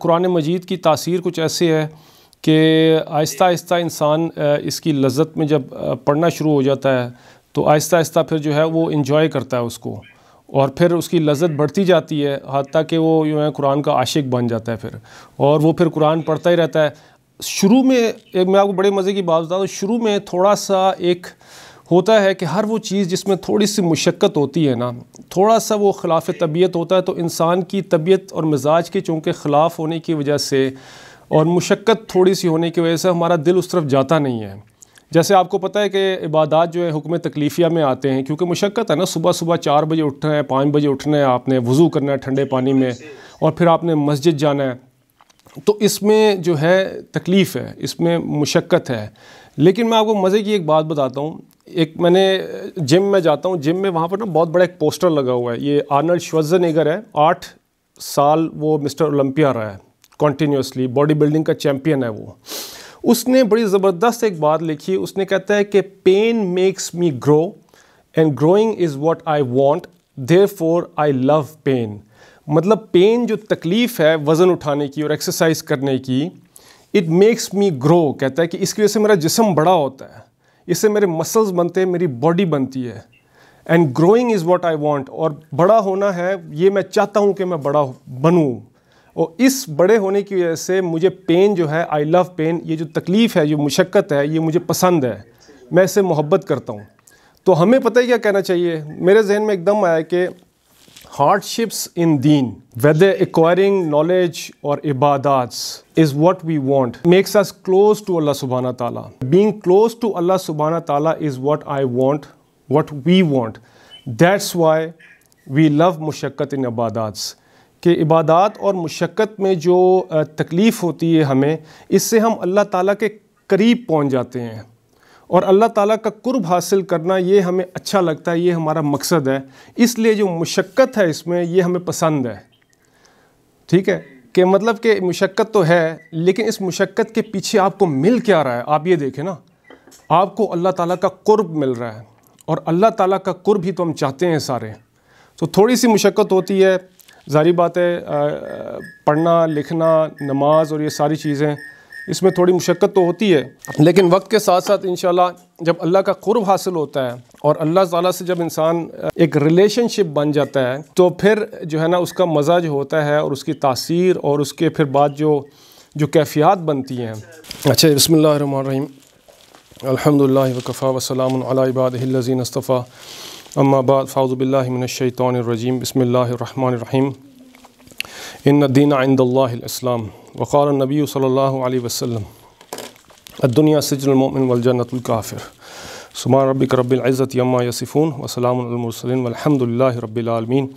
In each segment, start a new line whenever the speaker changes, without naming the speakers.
कुरान मजीद की तासीर कुछ ऐसे है कि आहिस्ता आहिस्ता इंसान इसकी लज्जत में जब पढ़ना शुरू हो जाता है तो आहिस्ता आहिस्ता फिर जो है वो इन्जॉय करता है उसको और फिर उसकी लज्जत बढ़ती जाती है हती कि वो जो है कुरान का आशिक बन जाता है फिर और वो फिर कुरान पढ़ता ही रहता है शुरू में एक मैं आपको बड़े मज़े की बात बताऊँ शुरू में थोड़ा सा एक होता है कि हर वो चीज़ जिसमें थोड़ी सी मुशक्क़त होती है ना थोड़ा सा वो खिलाफ तबीयत होता है तो इंसान की तबीयत और मिजाज के चूँकि ख़िलाफ़ होने की वजह से और मशक्क़त थोड़ी सी होने की वजह से हमारा दिल उस तरफ जाता नहीं है जैसे आपको पता है कि इबादत जो है हुक्म तकलीफ़िया में आते हैं क्योंकि मुशक्क़त है ना सुबह सुबह चार बजे उठना है पाँच बजे उठना है आपने वज़ू करना है ठंडे पानी में और फिर आपने मस्जिद जाना है तो इसमें जो है तकलीफ़ है इसमें मुशक्क़त है लेकिन मैं आपको मज़े की एक बात बताता हूँ एक मैंने जिम में जाता हूँ जिम में वहाँ पर ना बहुत बड़ा एक पोस्टर लगा हुआ है ये आर्नल्ड श्वजनेगर है आठ साल वो मिस्टर ओलंपिया रहा है कॉन्टीन्यूसली बॉडी बिल्डिंग का चैम्पियन है वो उसने बड़ी ज़बरदस्त एक बात लिखी उसने कहता है कि pain makes me grow and growing is what I want therefore I love pain मतलब पेन जो तकलीफ़ है वज़न उठाने की और एक्सरसाइज करने की इट मेक्स मी ग्रो कहता है कि इसकी वजह से मेरा जिसम बड़ा होता है इससे मेरे मसल्स बनते हैं मेरी बॉडी बनती है and growing is what I want और बड़ा होना है ये मैं चाहता हूँ कि मैं बड़ा बनूँ और इस बड़े होने की वजह से मुझे पेन जो है आई लव पेन ये जो तकलीफ़ है जो मुशक्क़त है ये मुझे पसंद है मैं इससे मोहब्बत करता हूँ तो हमें पता ही क्या कहना चाहिए मेरे जहन में एकदम आया कि hardships in deen, whether acquiring knowledge or ibadats, is what we want. Makes us close to Allah subhanahu wa ta'ala. Being close to Allah subhanahu wa ta'ala is what I want, what we want. That's why we love mushakkat in ibadats. कि इबादत और मुशक्क़त में जो तकलीफ़ होती है हमें इससे हम अल्लाह ताला के करीब पहुंच जाते हैं और अल्लाह ताला का कुर्ब हासिल करना ये हमें अच्छा लगता है ये हमारा मकसद है इसलिए जो मुशक्क़त है इसमें ये हमें पसंद है ठीक है कि मतलब कि मुशक्क़त तो है लेकिन इस मुशक्क़त के पीछे आपको मिल क्या रहा है आप ये देखें ना आपको अल्लाह ताला का कुर्ब मिल रहा है और अल्लाह ताला का कुर्ब ही तो हम चाहते हैं सारे तो थोड़ी सी मुशक्क़त होती है जारी बात है पढ़ना लिखना नमाज और ये सारी चीज़ें इसमें थोड़ी मुशक्क़त तो होती है लेकिन वक्त के साथ साथ इन जब अल्लाह का कुर्ब हासिल होता है और अल्लाह ताला से जब इंसान एक रिलेशनशिप बन जाता है तो फिर जो है ना उसका मज़ा जो होता है और उसकी तासीर और उसके फिर बाद जो जो कैफियात बनती हैं अच्छा बसमीम अलहमदिल्ला वकफ़ा वसलम अलाबादीन अस्तफ़ा अम्माबाद फ़ाउज़बिल्लाशैतरजीम बसमीम इन दीन आइंदल्लाम العزة नबी يصفون وسلام على المرسلين والحمد لله رب العالمين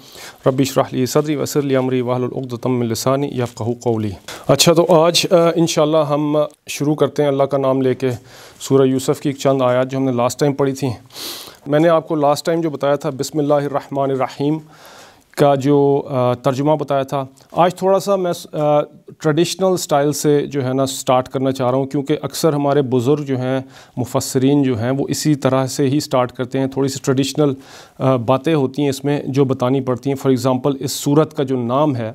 رب اشرح لي صدري ويسر रबी امري واحلل عقدة من لساني يفقهوا कौली अच्छा तो आज इन हम शुरू करते हैं अल्लाह का नाम लेके सूरह यूसुफ़ की एक चंद आयात जो हमने लास्ट टाइम पढ़ी थी मैंने आपको लास्ट टाइम जो बताया था बिसमीम का जो तर्जुमा बताया था आज थोड़ा सा मैं ट्रेडिशनल स्टाइल से जो है ना स्टार्ट करना चाह रहा हूँ क्योंकि अक्सर हमारे बुज़ुर्ग जो हैं मुफसरीन जो हैं वो इसी तरह से ही स्टार्ट करते हैं थोड़ी सी ट्रेडिशनल बातें होती हैं इसमें जो बतानी पड़ती हैं फ़ॉर एग्ज़ाम्पल इस सूरत का जो नाम है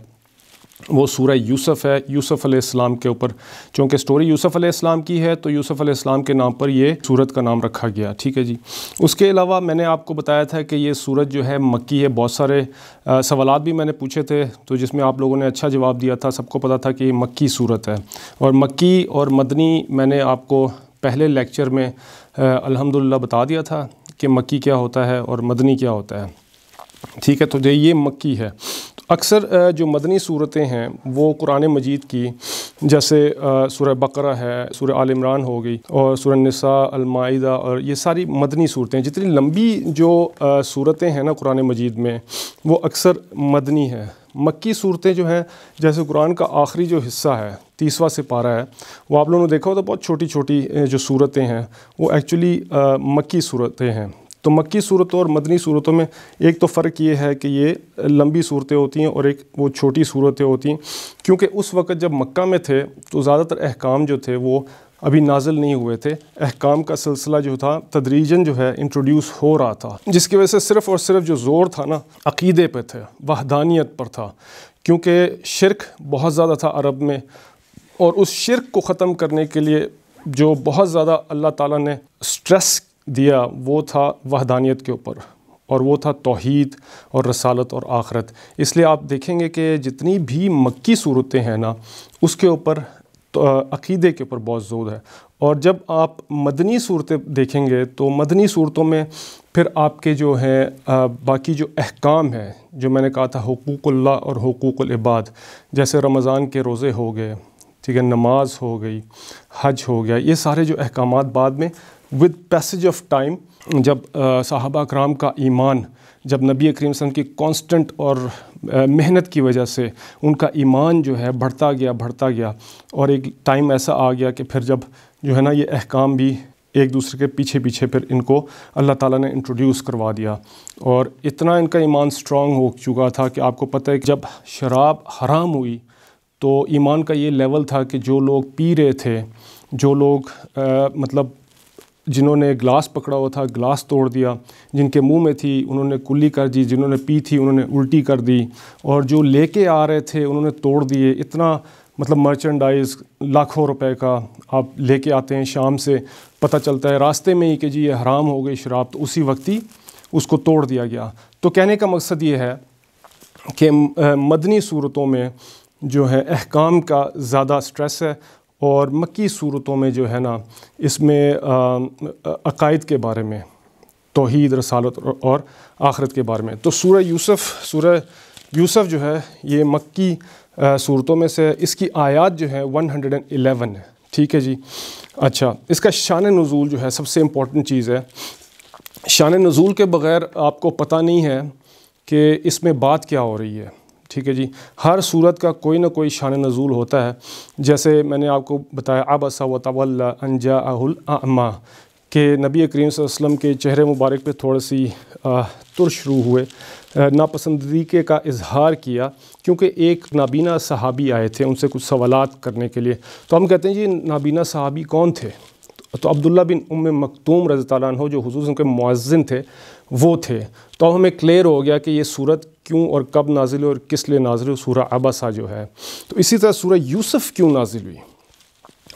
वो सूर यूसफ है यूसफ़ अलैहिस्सलाम के ऊपर चूँकि स्टोरी यूसफ अलैहिस्सलाम की है तो यूसफ अलैहिस्सलाम के नाम पर ये सूरत का नाम रखा गया ठीक है जी उसके अलावा मैंने आपको बताया था कि ये सूरत जो है मक्की है बहुत सारे सवाल भी मैंने पूछे थे तो जिसमें आप लोगों ने अच्छा जवाब दिया था सबको पता था कि ये मक्की सूरत है और मक्की और मदनी मैंने आपको पहले लेक्चर में अलहमदिल्ला बता दिया था कि मक्की क्या होता है और मदनी क्या होता है ठीक है तो ये मक्की है अक्सर जो मदनी सूरतें हैं वो कुरान मजीद की जैसे सूर बकरा है सूर आल इमरान हो गई और सूर नसा अलमाइदा और ये सारी मदनी सूरतें जितनी लंबी जो सूरतें हैं ना कुरान मजीद में वो अक्सर मदनी है मक्की सूरतें जो हैं जैसे कुरान का आखिरी जो हिस्सा है तीसवा से पारा है वो आप लोगों ने देखा हो तो बहुत छोटी छोटी जो सूरतें हैं वो एक्चुअली मक्की सूरतें हैं तो मक्की सूरतों और मदनी सूरतों में एक तो फ़र्क ये है कि ये लंबी सूरतें होती हैं और एक वो छोटी सूरतें होती हैं क्योंकि उस वक़्त जब मक्का में थे तो ज़्यादातर अहकाम जो थे वो अभी नाजिल नहीं हुए थे अहकाम का सिलसिला जो था तदरीजन जो है इंट्रोड्यूस हो रहा था जिसकी वजह से सिर्फ़ और सिर्फ जो ज़ोर था ना अकीदे पर थे वहदानियत पर था क्योंकि शिरक बहुत ज़्यादा था अरब में और उस शिरक को ख़त्म करने के लिए जो बहुत ज़्यादा अल्लाह ताला ने स्ट्रेस दिया वो था वहदानियत के ऊपर और वो था तोहद और रसालत और आखरत इसलिए आप देखेंगे कि जितनी भी मक्की सूरतें हैं ना उसके ऊपर तो अकीदे के ऊपर बहुत जोर है और जब आप मदनी सूरतें देखेंगे तो मदनी सूरतों में फिर आपके जो हैं बाकी जो अहकाम हैं जो मैंने कहा था हकूक़ल्ला और हकूक़लबाद जैसे रमज़ान के रोज़े हो गए ठीक है नमाज हो गई हज हो गया ये सारे जो अहकाम बाद में विद पैसेज ऑफ टाइम जब साहबा कराम का ईमान जब नबी करीम वसम की कांस्टेंट और मेहनत की वजह से उनका ईमान जो है बढ़ता गया बढ़ता गया और एक टाइम ऐसा आ गया कि फिर जब जो है ना ये अहकाम भी एक दूसरे के पीछे पीछे फिर इनको अल्लाह ताला ने इंट्रोड्यूस करवा दिया और इतना इनका ईमान स्ट्रॉन्ग हो चुका था कि आपको पता है कि जब शराब हराम हुई तो ईमान का ये लेवल था कि जो लोग पी रहे थे जो लोग आ, मतलब जिन्होंने ग्लास पकड़ा हुआ था ग्लास तोड़ दिया जिनके मुंह में थी उन्होंने कुल्ली कर दी जिन्होंने पी थी उन्होंने उल्टी कर दी और जो लेके आ रहे थे उन्होंने तोड़ दिए इतना मतलब मर्चेंडाइज लाखों रुपए का आप लेके आते हैं शाम से पता चलता है रास्ते में ही कि जी ये हराम हो गई शराब तो उसी वक्त ही उसको तोड़ दिया गया तो कहने का मकसद ये है कि मदनी सूरतों में जो है अहकाम का ज़्यादा स्ट्रेस है और मक्की सूरतों में जो है ना इसमें अकायद के बारे में तोहद रसालत और आखरत के बारे में तो सूर्य यूसुफ़ सूर्य यूसुफ़ जो है ये मक्की सूरतों में से इसकी आयात जो है 111 है ठीक है जी अच्छा इसका शान नज़ूल जो है सबसे इम्पोर्टेंट चीज़ है शान नज़ूल के बग़ैर आपको पता नहीं है कि इसमें बात क्या हो रही है ठीक है जी हर सूरत का कोई ना कोई शान नज़ूल होता है जैसे मैंने आपको बताया आबसा व तवल्ला अनजा अहुल अम्मा नबी करीम वसम के चेहरे मुबारक पे थोड़ी सी तुर शुरू हुए नापसंदीके का इजहार किया क्योंकि एक नाबीना सहाबी आए थे उनसे कुछ सवालत करने के लिए तो हम कहते हैं जी नाबीना सहाबी कौन थे तो अब्दुल्ला बिन उम मखतूम रज़ी तैन जो हजूस उनके मुआजिन थे वो थे तो हमें क्लियर हो गया कि ये सूरत क्यों और कब नाजिल हुई और किस लिए नाजिल हुई सूरह अबासा जो है तो इसी तरह सूरह यूसुफ क्यों नाजिल हुई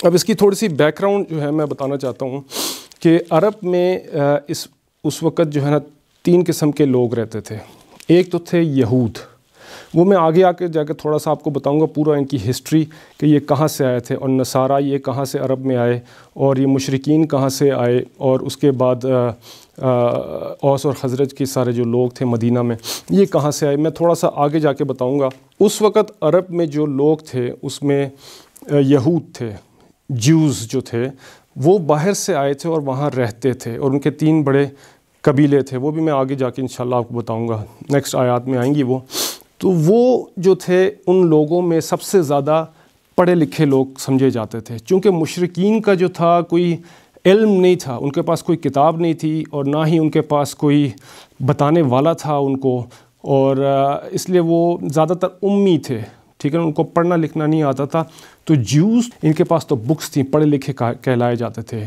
अब इसकी थोड़ी सी बैकग्राउंड जो है मैं बताना चाहता हूँ कि अरब में इस उस वक़्त जो है ना तीन किस्म के लोग रहते थे एक तो थे यहूद वो मैं आगे आके जाके थोड़ा सा आपको बताऊंगा पूरा इनकी हिस्ट्री कि ये कहाँ से आए थे और नसारा ये कहाँ से अरब में आए और ये मशरकिन कहाँ से आए और उसके बाद औस और हजरत के सारे जो लोग थे मदीना में ये कहाँ से आए मैं थोड़ा सा आगे जाके बताऊँगा उस वक़्त अरब में जो लोग थे उसमें यहूद थे ज्यूज़ जो थे वो बाहर से आए थे और वहाँ रहते थे और उनके तीन बड़े कबीले थे वो भी मैं आगे जाके इन आपको बताऊँगा नेक्स्ट आयात में आएंगी वो तो वो जो थे उन लोगों में सबसे ज़्यादा पढ़े लिखे लोग समझे जाते थे क्योंकि मशरकिन का जो था कोई इल्म नहीं था उनके पास कोई किताब नहीं थी और ना ही उनके पास कोई बताने वाला था उनको और इसलिए वो ज़्यादातर उम्मी थे ठीक है उनको पढ़ना लिखना नहीं आता था तो जूस इनके पास तो बुक्स थी पढ़े लिखे कहलाए जाते थे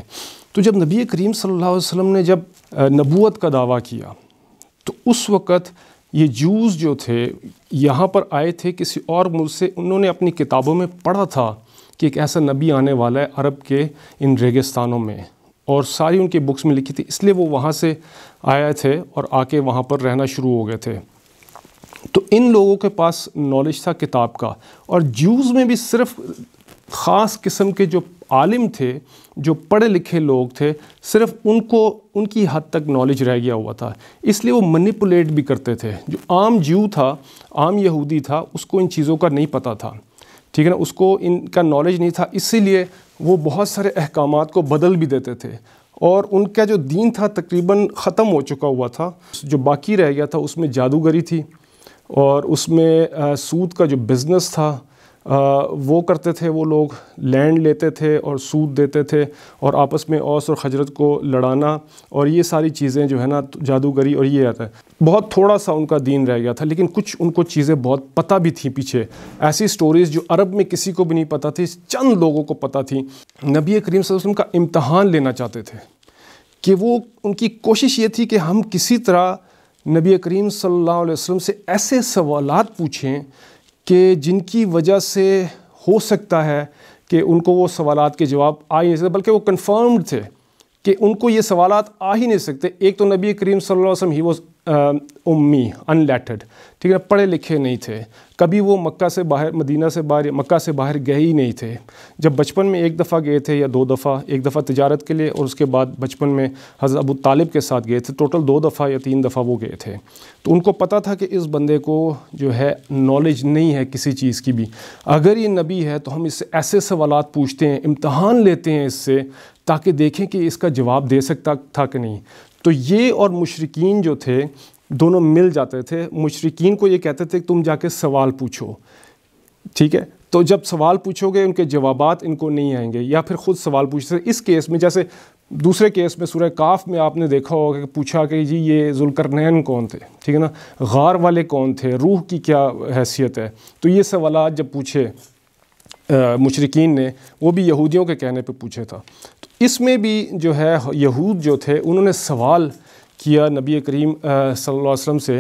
तो जब नबी करीम सल्लल्लाहु अलैहि वसल्लम ने जब नबूत का दावा किया तो उस वक़्त ये जूस जो थे यहाँ पर आए थे किसी और मुल्क से उन्होंने अपनी किताबों में पढ़ा था कि एक ऐसा नबी आने वाला है अरब के इन रेगिस्तानों में और सारी उनके बुक्स में लिखी थी इसलिए वो वहाँ से आए थे और आके वहाँ पर रहना शुरू हो गए थे तो इन लोगों के पास नॉलेज था किताब का और जूस में भी सिर्फ ख़ास किस्म के जो आलिम थे जो पढ़े लिखे लोग थे सिर्फ उनको उनकी हद तक नॉलेज रह गया हुआ था इसलिए वो मनीपुलेट भी करते थे जो आम जू था आम यहूदी था उसको इन चीज़ों का नहीं पता था ठीक है ना उसको इनका नॉलेज नहीं था इसीलिए वो बहुत सारे अहकाम को बदल भी देते थे और उनका जो दीन था तकरीबन ख़त्म हो चुका हुआ था जो बाकी रह गया था उसमें जादूगरी थी और उसमें सूद का जो बिज़नेस था वो करते थे वो लोग लैंड लेते थे और सूद देते थे और आपस में औस और खजरत को लड़ाना और ये सारी चीज़ें जो है ना जादूगरी और ये आता है बहुत थोड़ा सा उनका दीन रह गया था लेकिन कुछ उनको चीज़ें बहुत पता भी थी पीछे ऐसी स्टोरीज़ जो अरब में किसी को भी नहीं पता थी चंद लोगों को पता थी नबी करीम वसल्लम का इम्तहान लेना चाहते थे कि वो उनकी कोशिश ये थी कि हम किसी तरह नबी करीम सल्लल्लाहु अलैहि वसल्लम से ऐसे सवालात पूछें कि जिनकी वजह से हो सकता है कि उनको वो सवाल के जवाब आ ही नहीं सकते बल्कि वो कन्फर्म्ड थे कि उनको ये सवाल आ ही नहीं सकते एक तो नबी करीम सल्लल्लाहु अलैहि वसल्लम ही वो उम्मी अनलेटड ठीक है पढ़े लिखे नहीं थे कभी वो मक्का से बाहर मदीना से बाहर मक्का से बाहर गए ही नहीं थे जब बचपन में एक दफ़ा गए थे या दो दफ़ा एक दफ़ा तजारत के लिए और उसके बाद बचपन में हज़रत अबू तालिब के साथ गए थे टोटल दो दफ़ा या तीन दफ़ा वो गए थे तो उनको पता था कि इस बंदे को जो है नॉलेज नहीं है किसी चीज़ की भी अगर ये नबी है तो हम इससे ऐसे सवाल पूछते हैं इम्तहान लेते हैं इससे ताकि देखें कि इसका जवाब दे सकता था कि नहीं तो ये और मुशरकिन जो थे दोनों मिल जाते थे मुशरकिन को ये कहते थे तुम जाके सवाल पूछो ठीक है तो जब सवाल पूछोगे उनके जवाब इनको नहीं आएंगे या फिर ख़ुद सवाल पूछते इस केस में जैसे दूसरे केस में सूर्य काफ में आपने देखा होगा कि पूछा कि जी ये जुलकरनैन कौन थे ठीक है ना गार वाले कौन थे रूह की क्या हैसियत है तो ये सवाल जब पूछे मुशरकिन ने वो भी यहूदियों के कहने पर पूछे था इसमें भी जो है यहूद जो थे उन्होंने सवाल किया नबी करीम सल्लल्लाहु अलैहि वसल्लम से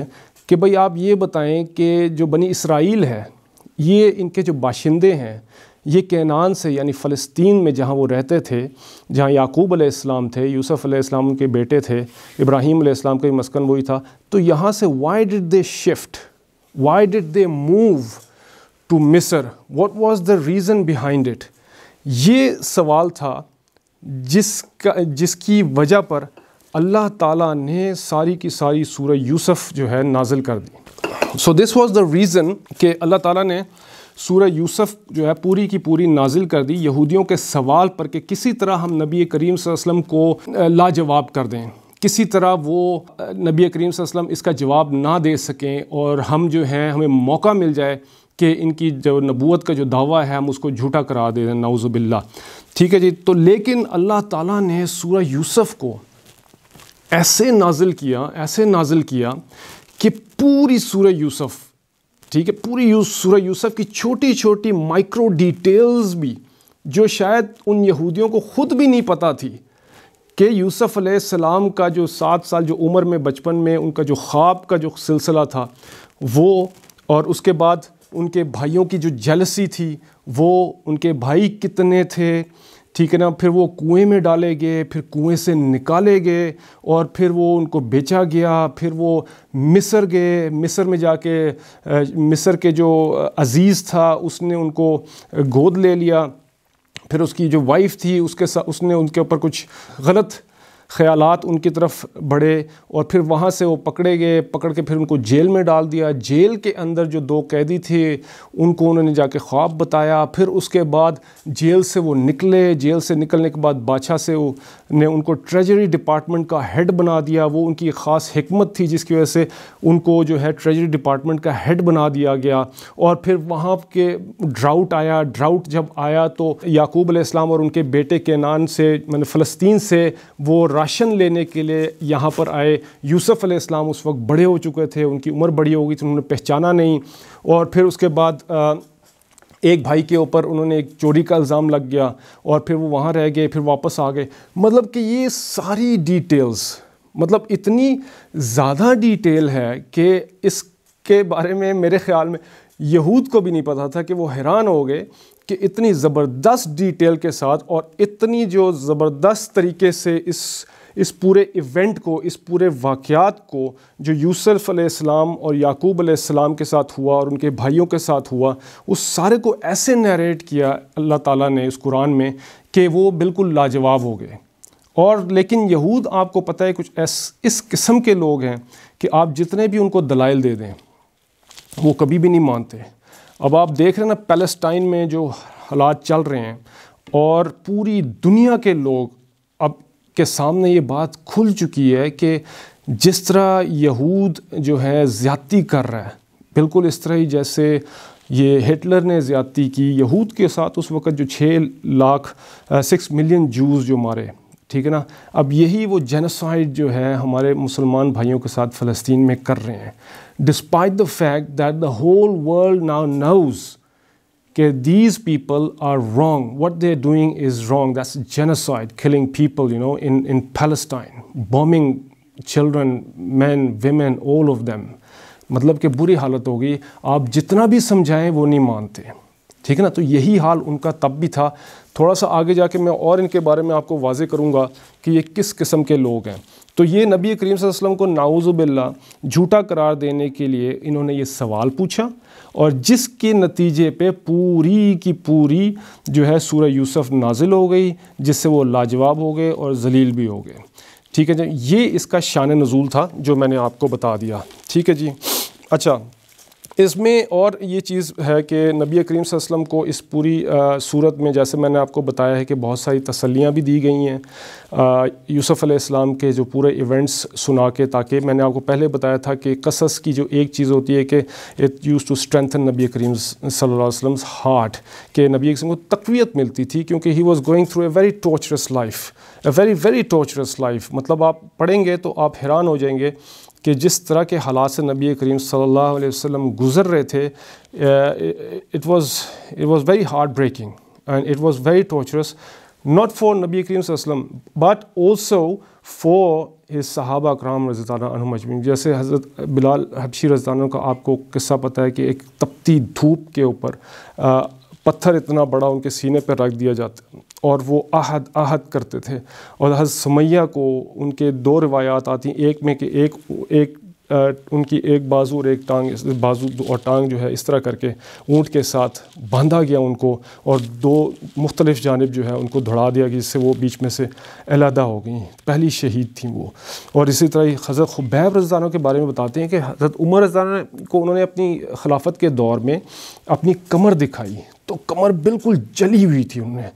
कि भाई आप ये बताएं कि जो बनी इसराइल है ये इनके जो बाशिंदे हैं ये कैनान से यानी फ़लस्तीन में जहाँ वो रहते थे जहाँ याकूब अलैहिस्सलाम थे यूसुफ अलैहिस्सलाम उनके बेटे थे इब्राहीम अलैहिस्सलाम का भी मस्कन वही था तो यहाँ से why did they shift why did they move to Misr what was the reason behind it ये सवाल था जिसका जिसकी वजह पर अल्लाह ताला ने सारी की सारी सूरह यूसुफ जो है नाजिल कर दी so this was the reason कि अल्लाह ताला ने सूरह यूसुफ जो है पूरी की पूरी नाजिल कर दी यहूदियों के सवाल पर कि किसी तरह हम नबी करीम वसम को लाजवाब कर दें किसी तरह वो नबी करीम वसम इसका जवाब ना दे सकें और हम जो हैं हमें मौका मिल जाए कि इनकी जो नबूत का जो दावा है हम उसको झूठा करा दे रहे नाउज़बिल्ला ठीक है जी तो लेकिन अल्लाह ताला ने सूरह यूसुफ़ को ऐसे नाजिल किया ऐसे नाजिल किया कि पूरी सूरह यूसुफ़ ठीक है पूरी यूस सूरह यूसुफ़ की छोटी छोटी माइक्रो डिटेल्स भी जो शायद उन यहूदियों को ख़ुद भी नहीं पता थी कि यूसुफ़ सलाम का जो सात साल जो उम्र में बचपन में उनका जो ख्वाब का जो सिलसिला था वो और उसके बाद उनके भाइयों की जो जलसी थी वो उनके भाई कितने थे ठीक है ना फिर वो कुएं में डाले गए फिर कुएं से निकाले गए और फिर वो उनको बेचा गया फिर वो मिस्र गए मिस्र में जाके मिस्र के जो अज़ीज़ था उसने उनको गोद ले लिया फिर उसकी जो वाइफ थी उसके साथ उसने उनके ऊपर कुछ गलत ख्यालात उनकी तरफ बढ़े और फिर वहाँ से वो पकड़े गए पकड़ के फिर उनको जेल में डाल दिया जेल के अंदर जो दो कैदी थे उनको उन्होंने जाके ख्वाब बताया फिर उसके बाद जेल से वो निकले जेल से निकलने के बाद बादशाह से वो ने उनको ट्रेजरी डिपार्टमेंट का हेड बना दिया वो उनकी ख़ास हमत थी जिसकी वजह से उनको जो है ट्रेजरी डिपार्टमेंट का हेड बना दिया गया और फिर वहाँ के ड्राउट आया ड्राउट जब आया तो याकूब इस्लाम और उनके बेटे के नान से मैंने फ़लस्तीन से वो राशन लेने के लिए यहाँ पर आए यूसफ़ अलैहिस्सलाम उस वक्त बड़े हो चुके थे उनकी उम्र बड़ी हो गई थी तो उन्होंने पहचाना नहीं और फिर उसके बाद एक भाई के ऊपर उन्होंने एक चोरी का इल्ज़ाम लग गया और फिर वो वहाँ रह गए फिर वापस आ गए मतलब कि ये सारी डिटेल्स मतलब इतनी ज़्यादा डिटेल है कि इसके बारे में मेरे ख्याल में यहूद को भी नहीं पता था कि वो हैरान हो गए कि इतनी ज़बरदस्त डिटेल के साथ और इतनी जो ज़बरदस्त तरीके से इस इस पूरे इवेंट को इस पूरे वाक़ात को जो यूसुफ अलैहिस्सलाम और याकूब अलैहिस्सलाम के साथ हुआ और उनके भाइयों के साथ हुआ उस सारे को ऐसे नरेट किया अल्लाह ताला ने इस कुरान में कि वो बिल्कुल लाजवाब हो गए और लेकिन यहूद आपको पता है कुछ ऐस इस किस्म के लोग हैं कि आप जितने भी उनको दलाइल दे दें वो कभी भी नहीं मानते अब आप देख रहे हैं ना पैलेस्टाइन में जो हालात चल रहे हैं और पूरी दुनिया के लोग अब के सामने ये बात खुल चुकी है कि जिस तरह यहूद जो है ज़्यादती कर रहा है बिल्कुल इस तरह ही जैसे ये हिटलर ने ज़्यादती की यहूद के साथ उस वक़्त जो छः लाख सिक्स मिलियन जूस जो मारे ठीक है ना अब यही वो जेनोसाइड जो है हमारे मुसलमान भाइयों के साथ फ़लस्तीन में कर रहे हैं despite the fact that the whole world now knows okay, these people are wrong. What they're doing is wrong. That's genocide, killing people, you know, in, in Palestine, bombing children, men, women, all of them. मतलब कि बुरी हालत होगी आप जितना भी समझाएं वो नहीं मानते ठीक है ना तो यही हाल उनका तब भी था थोड़ा सा आगे जाके मैं और इनके बारे में आपको वाजे करूँगा कि ये किस किस्म के लोग हैं तो ये नबी करीम वसल्लम को बिल्ला झूठा करार देने के लिए इन्होंने ये सवाल पूछा और जिसके नतीजे पे पूरी की पूरी जो है सूर्य यूसुफ नाजिल हो गई जिससे वो लाजवाब हो गए और जलील भी हो गए ठीक है जी ये इसका शान नज़ूल था जो मैंने आपको बता दिया ठीक है जी अच्छा इसमें और ये चीज़ है कि नबी करीम वसल्लम को इस पूरी आ, सूरत में जैसे मैंने आपको बताया है कि बहुत सारी तसलियाँ भी दी गई हैं यूसुफ़ अलैहिस्सलाम के जो पूरे इवेंट्स सुना के ताकि मैंने आपको पहले बताया था कि कसस की जो एक चीज़ होती है कि इट यूज़ टू स्ट्रेंथन नबी करीम वसल्लम हार्ट के नबी करीम को तकवीत मिलती थी क्योंकि he was going through a very torturous life a very very torturous life मतलब आप पढ़ेंगे तो आप हैरान हो जाएंगे कि जिस तरह के हालात से नबी करीम सल्लल्लाहु अलैहि वसल्लम गुज़र रहे थे it was it was very hard breaking and it was very torturous not for नबी करीम वसल्लम बट ऑल्सो फॉर इस सहाबा कराम रजीतान अजमिन जैसे हज़रत बिलाल हबशी रजीतान का आपको किस्सा पता है कि एक तपती धूप के ऊपर uh, पत्थर इतना बड़ा उनके सीने पर रख दिया जाता और वो आहद आहद करते थे और हज़ सुमैया को उनके दो रिवायात आती एक में कि एक एक आ, उनकी एक बाजू और एक टांग बाजू और टांग जो है इस तरह करके ऊँट के साथ बांधा गया उनको और दो मुख्तलिफ जानब जो है उनको दौड़ा दिया जिससे वो बीच में से अलहदा हो गई पहली शहीद थी वो और इसी तरह ही हज़रत खुबैब रजदानों के बारे में बताते हैं कि हज़रत उमर रजदान को उन्होंने अपनी खिलाफत के दौर में अपनी कमर दिखाई तो कमर बिल्कुल जली हुई थी उन्हें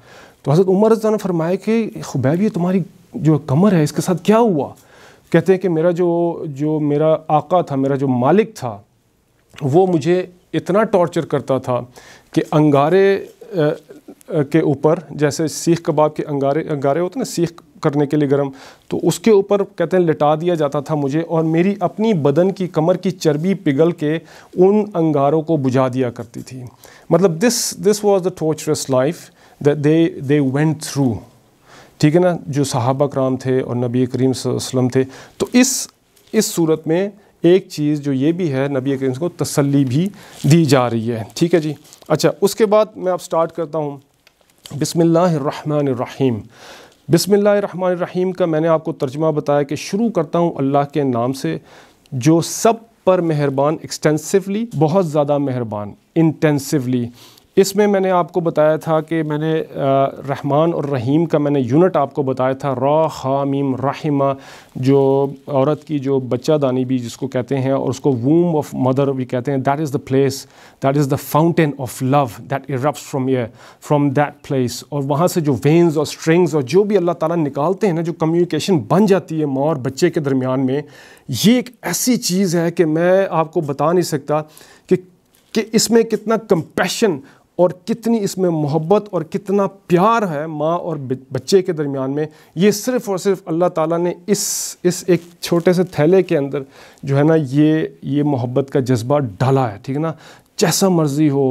तो हज़रत उमर ने फरमाया कि खुबैब ये तुम्हारी जो कमर है इसके साथ क्या हुआ कहते हैं कि मेरा जो जो मेरा आका था मेरा जो मालिक था वो मुझे इतना टॉर्चर करता था कि अंगारे के ऊपर जैसे सीख कबाब के अंगारे अंगारे होते ना सीख करने के लिए गर्म तो उसके ऊपर कहते हैं लिटा दिया जाता था मुझे और मेरी अपनी बदन की कमर की चर्बी पिघल के उन अंगारों को बुझा दिया करती थी मतलब this this was the torturous life they they went through ठीक है ना जो सहाबा कराम थे और नबी करीम वसलम थे तो इस इस सूरत में एक चीज़ जो ये भी है नबी करीम को तसल्ली भी दी जा रही है ठीक है जी अच्छा उसके बाद मैं आप स्टार्ट करता हूँ बसमीम बसमीम का मैंने आपको तर्जमा बताया कि शुरू करता हूँ अल्लाह के नाम से जो सब पर मेहरबान एक्सटेंसिवली बहुत ज़्यादा मेहरबान इंटेंसिवली इसमें मैंने आपको बताया था कि मैंने रहमान और रहीम का मैंने यूनिट आपको बताया था रा हामीम राहिमा जो औरत की जो बच्चा दानी भी जिसको कहते हैं और उसको वूम ऑफ मदर भी कहते हैं that is the place that is the fountain of love that erupts from ये फ्रॉम दैट प्लेस और वहाँ से जो वेंस और स्ट्रिंग्स और जो भी अल्लाह ताला निकालते हैं ना जो कम्युनिकेशन बन जाती है माँ और बच्चे के दरमियान में ये एक ऐसी चीज़ है कि मैं आपको बता नहीं सकता कि कि इसमें कितना कंपेशन और कितनी इसमें मोहब्बत और कितना प्यार है माँ और बच्चे के दरमियान में ये सिर्फ़ और सिर्फ अल्लाह ताला ने इस इस एक छोटे से थैले के अंदर जो है ना ये ये मोहब्बत का जज्बा डाला है ठीक है ना जैसा मर्ज़ी हो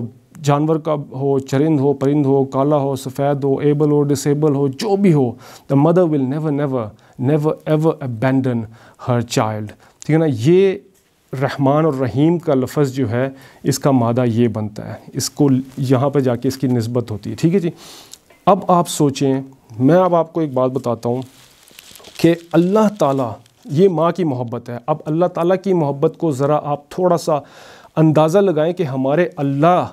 जानवर का हो चरिंद हो परिंद हो काला हो सफ़ेद हो एबल हो डिसेबल हो जो भी हो the mother will never never never ever abandon her child ठीक है ना ये रहमान और रहीम का लफज जो है इसका मादा ये बनता है इसको यहाँ पर जाके इसकी नस्बत होती है ठीक है जी अब आप सोचें मैं अब आपको एक बात बताता हूँ कि अल्लाह ताला ये माँ की मोहब्बत है अब अल्लाह ताला की मोहब्बत को ज़रा आप थोड़ा सा अंदाज़ा लगाएं कि हमारे अल्लाह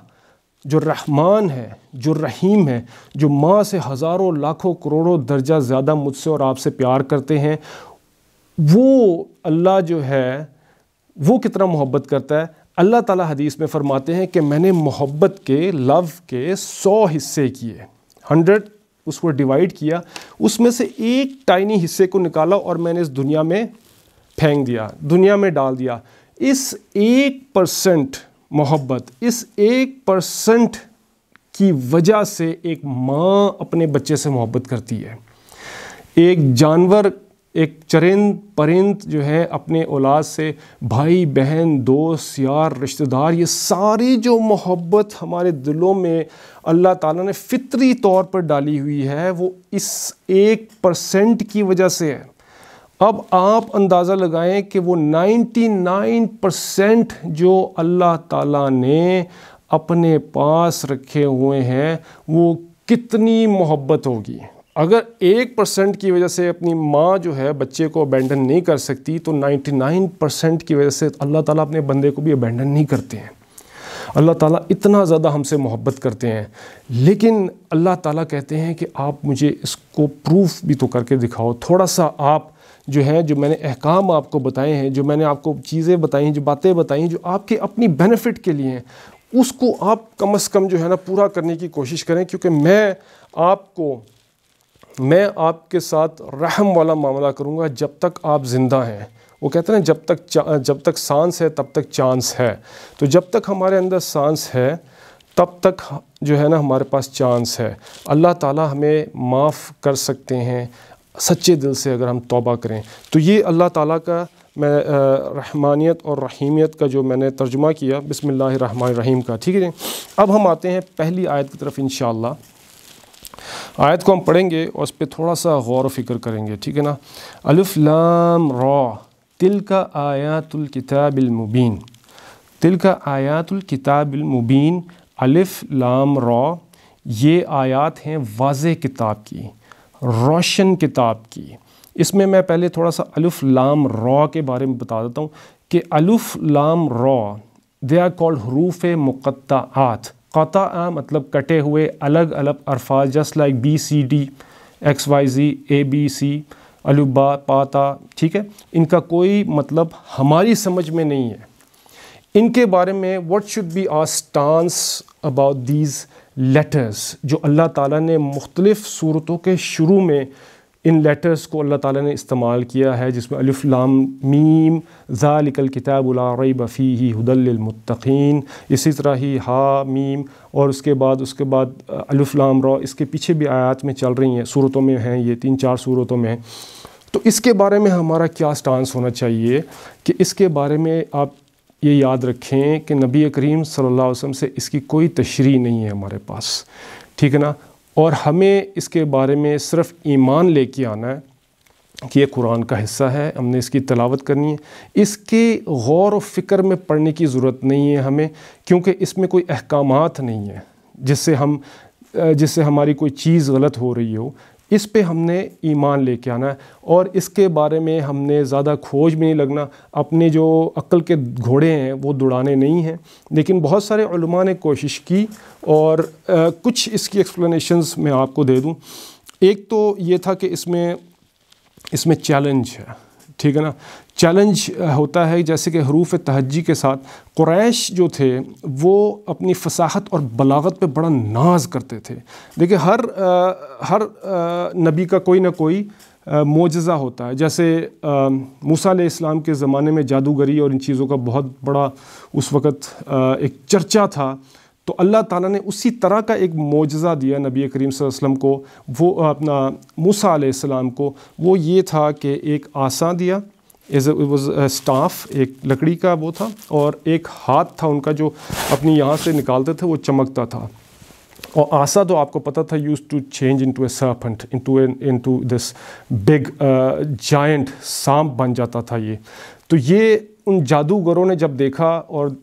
जो रहमान है जो रहीम है जो माँ से हज़ारों लाखों करोड़ों दर्जा ज़्यादा मुझसे और आपसे प्यार करते हैं वो अल्लाह जो है वो कितना मोहब्बत करता है अल्लाह ताला हदीस में फरमाते हैं कि मैंने मोहब्बत के लव के सौ हिस्से किए हंड्रेड उसको डिवाइड किया उसमें से एक टाइनी हिस्से को निकाला और मैंने इस दुनिया में फेंक दिया दुनिया में डाल दिया इस एक परसेंट मोहब्बत इस एक परसेंट की वजह से एक माँ अपने बच्चे से मोहब्बत करती है एक जानवर एक चरिंद परिंद जो है अपने औलाद से भाई बहन दोस्त यार रिश्तेदार ये सारी जो मोहब्बत हमारे दिलों में अल्लाह ताला ने फितरी तौर पर डाली हुई है वो इस एक परसेंट की वजह से है अब आप अंदाज़ा लगाएं कि वो 99 परसेंट जो अल्लाह ताला ने अपने पास रखे हुए हैं वो कितनी मोहब्बत होगी अगर एक परसेंट की वजह से अपनी माँ जो है बच्चे को अबेंडन नहीं कर सकती तो 99 परसेंट की वजह से अल्लाह ताला अपने बंदे को भी अबेंडन नहीं करते हैं अल्लाह ताला इतना ज़्यादा हमसे मोहब्बत करते हैं लेकिन अल्लाह ताला कहते हैं कि आप मुझे इसको प्रूफ भी तो करके दिखाओ थोड़ा सा आप जो है जो मैंने अहकाम आपको बताए हैं जो मैंने आपको चीज़ें बताई हैं जो बातें बताई हैं जो आपके अपनी बेनिफिट के लिए हैं उसको आप कम अज़ कम जो है ना पूरा करने की कोशिश करें क्योंकि मैं आपको मैं आपके साथ रहम वाला मामला करूँगा जब तक आप ज़िंदा हैं वो कहते हैं ना जब तक जब तक सांस है तब तक चांस है तो जब तक हमारे अंदर सांस है तब तक जो है ना हमारे पास चांस है अल्लाह ताला हमें माफ़ कर सकते हैं सच्चे दिल से अगर हम तौबा करें तो ये अल्लाह ताला का मैं रहमानियत और रहीमियत का जो मैंने तर्जुमा किया बिसमीम का ठीक है अब हम आते हैं पहली आयत की तरफ इन आयत को हम पढ़ेंगे और उस पर थोड़ा सा गौर फिक्र करेंगे ठीक है ना अलफ लाम रॉ तिल का आयातुल किताबिलमुबीन तिल का आयातुल किताबिलमुबीन अलफ लाम रॉ ये आयात हैं वाज किताब की रोशन किताब की इसमें मैं पहले थोड़ा सा अलफ लाम रॉ के बारे में बता देता हूँ कि अलफ लाम रॉ दे आर कॉल्ड हरूफ मुक़ात क़ा मतलब कटे हुए अलग अलग अरफाज just like B C D X Y G A B C अलुबा पाता ठीक है इनका कोई मतलब हमारी समझ में नहीं है इनके बारे में what should be our stance about these letters जो अल्लाह ताला ने मुख्तलिफ़ सूरतों के शुरू में इन लेटर्स को अल्लाह ताला ने इस्तेमाल किया है जिसमें अलिफ लाम मीम ज़ालिकल किताबुलरई बफ़ी ही हदलमतकीन इसी तरह ही हा मीम और उसके बाद उसके बाद अलिफ लाम रॉ इसके पीछे भी आयात में चल रही हैं सूरतों में हैं ये तीन चार सूरतों में हैं तो इसके बारे में हमारा क्या स्टांस होना चाहिए कि इसके बारे में आप ये याद रखें कि नबी करीम सल्ला वसम से इसकी कोई तशरी नहीं है हमारे पास ठीक है ना और हमें इसके बारे में सिर्फ ईमान लेके आना है कि ये कुरान का हिस्सा है हमने इसकी तलावत करनी है इसके गौर व फ़िक्र में पढ़ने की ज़रूरत नहीं है हमें क्योंकि इसमें कोई अहकाम नहीं है जिससे हम जिससे हमारी कोई चीज़ गलत हो रही हो इस पे हमने ईमान लेके आना है और इसके बारे में हमने ज़्यादा खोज भी नहीं लगना अपने जो अक्ल के घोड़े हैं वो दुड़ाने नहीं हैं लेकिन बहुत सारे ने कोशिश की और आ, कुछ इसकी एक्सप्लेनेशंस मैं आपको दे दूँ एक तो ये था कि इसमें इसमें चैलेंज है ठीक है ना चैलेंज uh, होता है जैसे कि हरूफ तहजी के साथ क्रैश जो थे वो अपनी फसाहत और बलागत पे बड़ा नाज करते थे देखिए हर आ, uh, हर आ, uh, नबी का कोई ना कोई मुजजा होता है जैसे मूसा इस्लाम के ज़माने में जादूगरी और इन चीज़ों का बहुत बड़ा उस वक़्त एक चर्चा था तो अल्लाह ताला ने उसी तरह का एक मोजज़ा दिया नबी करीम वसल्लम को वो अपना मूसा आसमाम को वो ये था कि एक आसा दिया एज वॉज स्टाफ एक लकड़ी का वो था और एक हाथ था उनका जो अपनी यहाँ से निकालते थे वो चमकता था और आसा तो आपको पता था used to change into a serpent into into this big giant सांप बन जाता था ये तो ये उन जादूगरों ने जब देखा और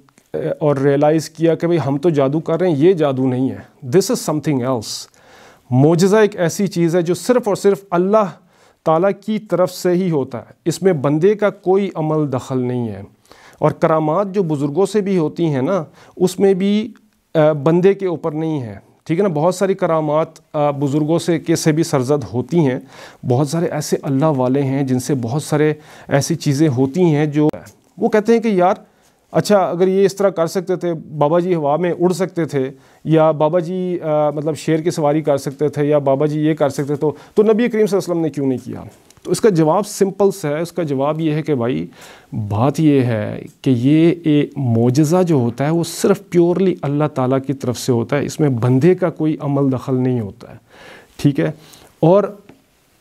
और रियलाइज़ किया कि भाई हम तो जादू कर रहे हैं ये जादू नहीं है दिस इज़ समथिंग एल्स मोजा एक ऐसी चीज़ है जो सिर्फ़ और सिर्फ अल्लाह ताला की तरफ से ही होता है इसमें बंदे का कोई अमल दखल नहीं है और करामात जो बुज़ुर्गों से भी होती हैं ना उसमें भी बंदे के ऊपर नहीं है ठीक है ना बहुत सारी करामात बुज़ुर्गों से के से भी सरजद होती हैं बहुत सारे ऐसे अल्लाह वाले हैं जिनसे बहुत सारे ऐसी चीज़ें होती हैं जो वो कहते हैं कि यार अच्छा अगर ये इस तरह कर सकते थे बाबा जी हवा में उड़ सकते थे या बाबा जी आ, मतलब शेर की सवारी कर सकते थे या बाबा जी ये कर सकते तो तो नबी करीम वसल्लम ने क्यों नहीं किया तो इसका जवाब सिंपल सा है उसका जवाब ये है कि भाई बात ये है कि ये एक मोजा जो होता है वो सिर्फ प्योरली अल्लाह ताला की तरफ से होता है इसमें बंदे का कोई अमल दखल नहीं होता है ठीक है और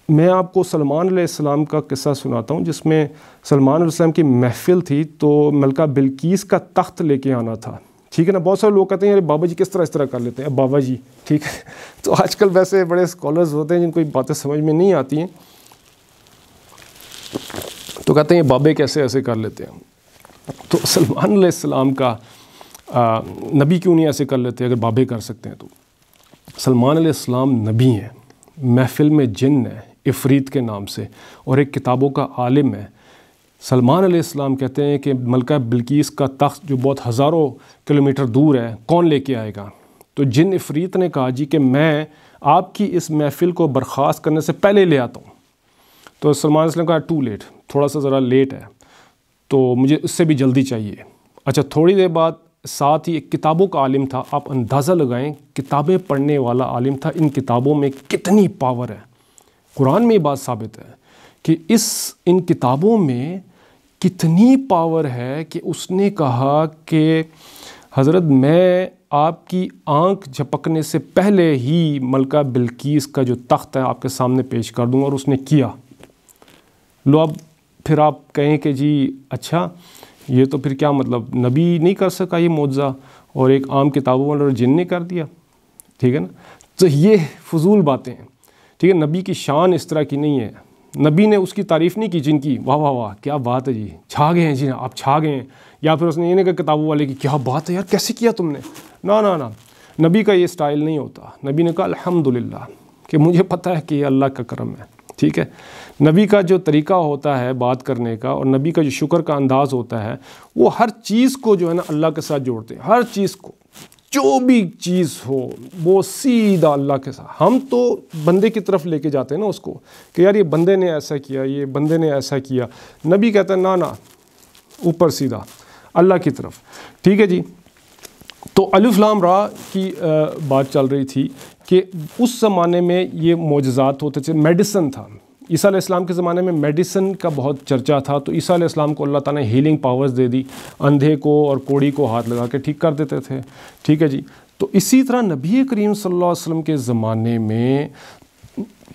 मैं आपको सलमान सलाम का किस्सा सुनाता हूँ जिसमें सलमान सलाम की महफिल थी तो मलका बिल्कीस का तख्त लेके आना था ठीक है ना बहुत सारे लोग कहते हैं अरे बाबा जी किस तरह इस तरह कर लेते हैं बाबा जी ठीक है तो आजकल वैसे बड़े स्कॉलर्स होते हैं जिनको बातें समझ में नहीं आती हैं तो कहते हैं बाबे कैसे ऐसे कर लेते हैं तो सलमान सलाम का नबी क्यों नहीं ऐसे कर लेते अगर बाबे कर सकते हैं तो सलमान सलाम नबी हैं महफिल में जिन है इफरीत के नाम से और एक किताबों का आलिम है सलमान अलैहिस्सलाम कहते हैं कि मलका बिल्किस का तख्त जो बहुत हज़ारों किलोमीटर दूर है कौन लेके आएगा तो जिन इफरीत ने कहा जी कि मैं आपकी इस महफिल को बर्खास्त करने से पहले ले आता हूँ तो सलमान इस्लाम कहा टू लेट थोड़ा सा ज़रा लेट है तो मुझे उससे भी जल्दी चाहिए अच्छा थोड़ी देर बाद साथ ही एक किताबों का आलिम था आप अंदाज़ा लगाएं किताबें पढ़ने वाला आलिम था इन किताबों में कितनी पावर है कुरान में ये बात साबित है कि इस इन किताबों में कितनी पावर है कि उसने कहा कि हज़रत मैं आपकी आंख झपकने से पहले ही मलका बिल्कीस का जो तख्त है आपके सामने पेश कर दूँगा और उसने किया लो अब फिर आप कहें कि जी अच्छा ये तो फिर क्या मतलब नबी नहीं कर सका ये मुआवजा और एक आम किताबों वाले जिन ने कर दिया ठीक है ना तो ये फजूल बातें हैं ठीक है नबी की शान इस तरह की नहीं है नबी ने उसकी तारीफ़ नहीं की जिनकी वाह वाह वाह क्या बात है जी छा गए हैं जी आप छा गए हैं या फिर उसने ये नहीं कहा किताबों वाले की क्या बात है यार कैसे किया तुमने ना ना ना नबी का ये स्टाइल नहीं होता नबी ने कहा अल्हम्दुलिल्लाह कि मुझे पता है कि ये अल्लाह का करम है ठीक है नबी का जो तरीका होता है बात करने का और नबी का जो शुक्र का अंदाज़ होता है वो हर चीज़ को जो है ना अल्लाह के साथ जोड़ते हैं हर चीज़ को जो भी चीज़ हो वो सीधा अल्लाह के साथ हम तो बंदे की तरफ लेके जाते हैं ना उसको कि यार ये बंदे ने ऐसा किया ये बंदे ने ऐसा किया नबी कहता है ना ना ऊपर सीधा अल्लाह की तरफ ठीक है जी तो अलफलाम रा की बात चल रही थी कि उस ज़माने में ये मोजात होते थे मेडिसन था ईसा इस्लाम के ज़माने में मेडिसिन का बहुत चर्चा था तो ईसा इस्लाम को अल्लाह ताला ने हीलिंग पावर्स दे दी अंधे को और कोड़ी को हाथ लगा के ठीक कर देते थे ठीक है जी तो इसी तरह नबी करीम सल्लल्लाहु अलैहि वसल्लम के ज़माने में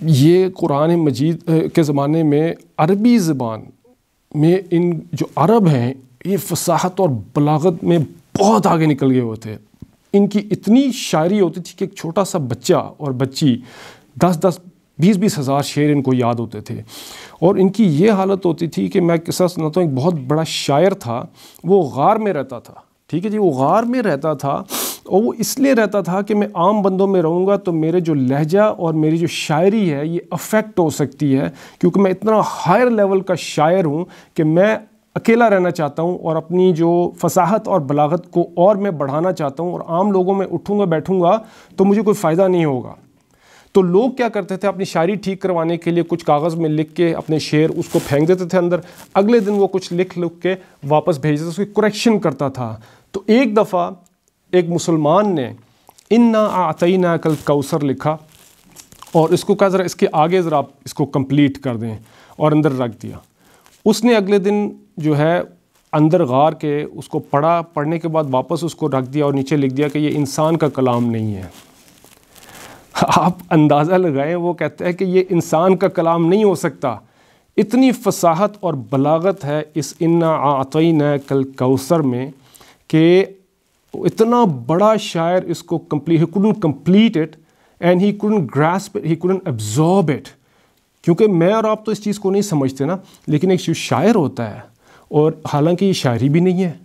ये कुरान मजीद के ज़माने में अरबी ज़बान में इन जो अरब हैं ये फसाहत और बलागत में बहुत आगे निकल गए हुए थे इनकी इतनी शायरी होती थी कि एक छोटा सा बच्चा और बच्ची दस दस बीस बीस हज़ार शेर इनको याद होते थे और इनकी ये हालत होती थी कि मैं किस्सा सुनाता हूँ एक बहुत बड़ा शायर था वो गार में रहता था ठीक है जी वो गार में रहता था और वो इसलिए रहता था कि मैं आम बंदों में रहूँगा तो मेरे जो लहजा और मेरी जो शायरी है ये अफेक्ट हो सकती है क्योंकि मैं इतना हायर लेवल का शायर हूँ कि मैं अकेला रहना चाहता हूँ और अपनी जो फसाहत और बलागत को और मैं बढ़ाना चाहता हूँ और आम लोगों में उठूँगा बैठूँगा तो मुझे कोई फ़ायदा नहीं होगा तो लोग क्या करते थे अपनी शायरी ठीक करवाने के लिए कुछ कागज़ में लिख के अपने शेर उसको फेंक देते थे अंदर अगले दिन वो कुछ लिख लिख के वापस भेज देते उसकी करेक्शन करता था तो एक दफ़ा एक मुसलमान ने इन्ना ना कल कौसर लिखा और इसको कहा ज़रा इसके आगे ज़रा आप इसको कंप्लीट कर दें और अंदर रख दिया उसने अगले दिन जो है अंदर गार के उसको पढ़ा पढ़ने के बाद वापस उसको रख दिया और नीचे लिख दिया कि ये इंसान का कलाम नहीं है आप अंदाज़ा लगाएं वो कहते हैं कि ये इंसान का कलाम नहीं हो सकता इतनी फसाहत और बलागत है इस इन्ना आतईन कल कौसर में कि इतना बड़ा शायर इसको complete he couldn't complete it and he couldn't grasp he couldn't absorb it क्योंकि मैं और आप तो इस चीज़ को नहीं समझते ना लेकिन एक शायर होता है और हालांकि ये शायरी भी नहीं है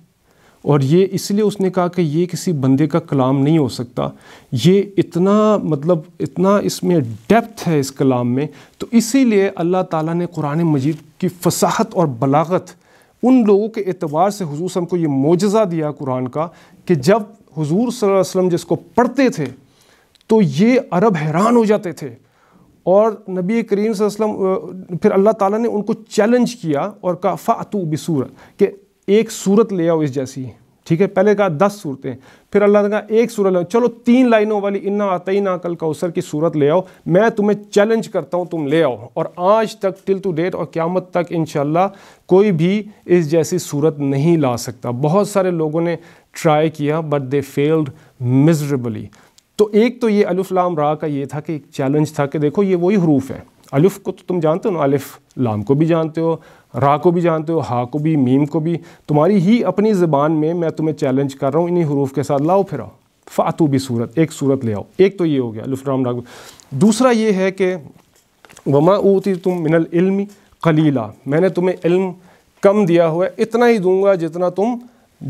और ये इसलिए उसने कहा कि ये किसी बंदे का कलाम नहीं हो सकता ये इतना मतलब इतना इसमें डेप्थ है इस कलाम में तो इसीलिए अल्लाह ताला ने कुरान मजीद की फसाहत और बलागत उन लोगों के एतबार से हजूर को ये मोजज़ा दिया कुरान का कि जब हजूर वसल्लम जिसको पढ़ते थे तो ये अरब हैरान हो जाते थे और नबी करीम वसल्लम फिर अल्लाह ताला ने उनको चैलेंज किया और कहा फ़ातू बिसूरत कि एक सूरत ले आओ इस जैसी ठीक है पहले कहा दस सूरतें फिर अल्लाह ने कहा एक सूरत ले चलो तीन लाइनों वाली इन्ना आतई ना कल कौसर की सूरत ले आओ मैं तुम्हें चैलेंज करता हूँ तुम ले आओ और आज तक टिल टू डेट और क़्यामत तक इन कोई भी इस जैसी सूरत नहीं ला सकता बहुत सारे लोगों ने ट्राई किया बट दे फेल्ड मिजरेबली तो एक तो ये अलुफ लाम रा का ये था कि एक चैलेंज था कि देखो ये वही हरूफ है अलुफ को तो तुम जानते हो ना अलिफ लाम को भी जानते हो रा को भी जानते हो हा को भी मीम को भी तुम्हारी ही अपनी ज़बान में मैं तुम्हें चैलेंज कर रहा हूँ इन्हीं हरूफ के साथ लाओ फिर आओ फातू भी सूरत एक सूरत ले आओ एक तो ये हो गया लुफराम राग दूसरा ये है कि वमा ऊती तुम मिनल इल्म कलीला मैंने तुम्हें इल्म कम दिया हुआ है इतना ही दूंगा जितना तुम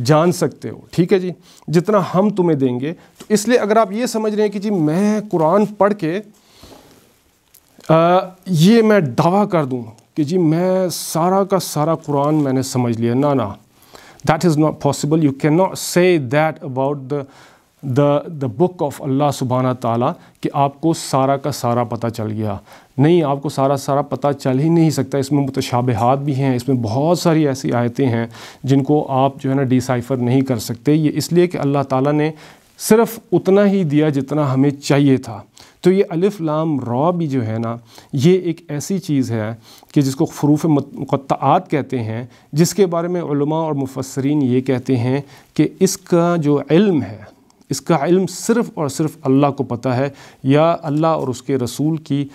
जान सकते हो ठीक है जी जितना हम तुम्हें देंगे तो इसलिए अगर आप ये समझ रहे हैं कि जी मैं कुरान पढ़ के आ, ये मैं दावा कर दूँ कि जी मैं सारा का सारा कुरान मैंने समझ लिया ना ना that is not possible you can not say that about the the the book of अल्लाह सुबहाना ताला कि आपको सारा का सारा पता चल गया नहीं आपको सारा सारा पता चल ही नहीं सकता इसमें मुतशाबहात भी हैं इसमें बहुत सारी ऐसी आयतें हैं जिनको आप जो है ना डिसाइफ़र नहीं कर सकते ये इसलिए कि अल्लाह ताला ने सिर्फ़ उतना ही दिया जितना हमें चाहिए था तो ये अलिफ लाम रॉ भी जो है ना ये एक ऐसी चीज़ है कि जिसको हरूफ मुक़ात कहते हैं जिसके बारे में और मुफसरीन ये कहते हैं कि इसका जो इल्म है इसका इल्म सिर्फ़ और सिर्फ अल्लाह को पता है या अल्लाह और उसके रसूल की आ,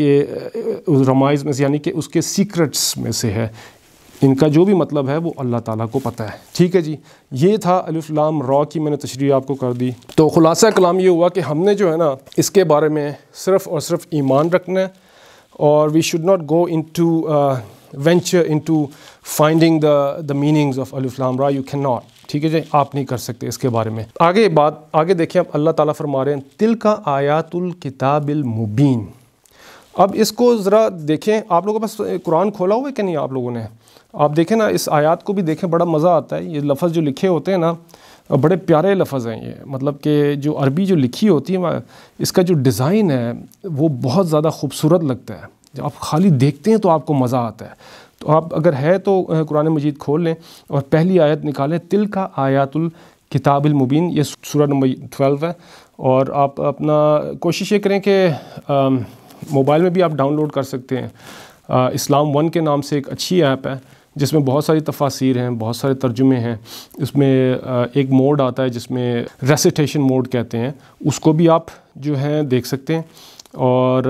के रमाइज में से यानी कि उसके सीक्रेट्स में से है इनका जो भी मतलब है वो अल्लाह ताला को पता है ठीक है जी ये था अलफ़लाम रॉ की मैंने तशरी आपको कर दी तो ख़ुलासा कलाम ये हुआ कि हमने जो है ना इसके बारे में सिर्फ़ और सिर्फ ईमान रखना है और we should not go in to venture in to finding the the meanings of अलफ़लाम रॉ यू कैन नॉट ठीक है जी आप नहीं कर सकते इसके बारे में आगे बात आगे देखें आप अल्लाह ताली फरमा रहे हैं तिल का आयातुल किताबिलमुबीन अब इसको ज़रा देखें आप लोगों के पास कुरान खोला हुआ है कि नहीं आप लोगों ने आप देखें ना इस आयात को भी देखें बड़ा मज़ा आता है ये लफ्ज़ जो लिखे होते हैं ना बड़े प्यारे लफ्ज़ हैं ये मतलब कि जो अरबी जो लिखी होती है इसका जो डिज़ाइन है वो बहुत ज़्यादा खूबसूरत लगता है जब आप खाली देखते हैं तो आपको मज़ा आता है तो आप अगर है तो कुरान मजीद खोल लें और पहली आयत निकालें तिल का आयातुल किताबिल मुबीन ये सूरह नंबर ट्वेल्व है और आप अपना कोशिश ये करें कि मोबाइल में भी आप डाउनलोड कर सकते हैं इस्लाम वन के नाम से एक अच्छी ऐप है जिसमें बहुत सारी तफासिर हैं बहुत सारे तर्जुमे हैं इसमें एक मोड आता है जिसमें रेसिटेशन मोड कहते हैं उसको भी आप जो हैं देख सकते हैं और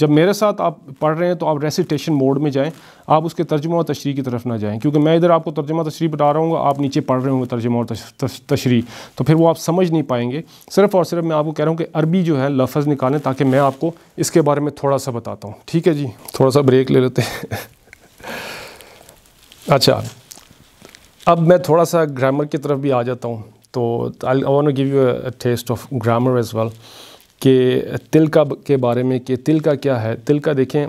जब मेरे साथ आप पढ़ रहे हैं तो आप रेसिटेशन मोड में जाएं आप उसके तर्जुमा और तशरी की तरफ ना जाएं क्योंकि मैं इधर आपको तर्जुमा तशरी बता रहा हूँ आप नीचे पढ़ रहे होंगे तर्जुमा और तशरी तो फिर वो आप समझ नहीं पाएंगे सिर्फ और सिर्फ मैं आपको कह रहा हूँ कि अरबी जो है लफज निकालें ताकि मैं आपको इसके बारे में थोड़ा सा बताता हूँ ठीक है जी थोड़ा सा ब्रेक ले लेते हैं अच्छा अब मैं थोड़ा सा ग्रामर की तरफ भी आ जाता हूँ तो I want give you a test of grammar as well कि तिल का के बारे में कि तिल का क्या है तिल का देखें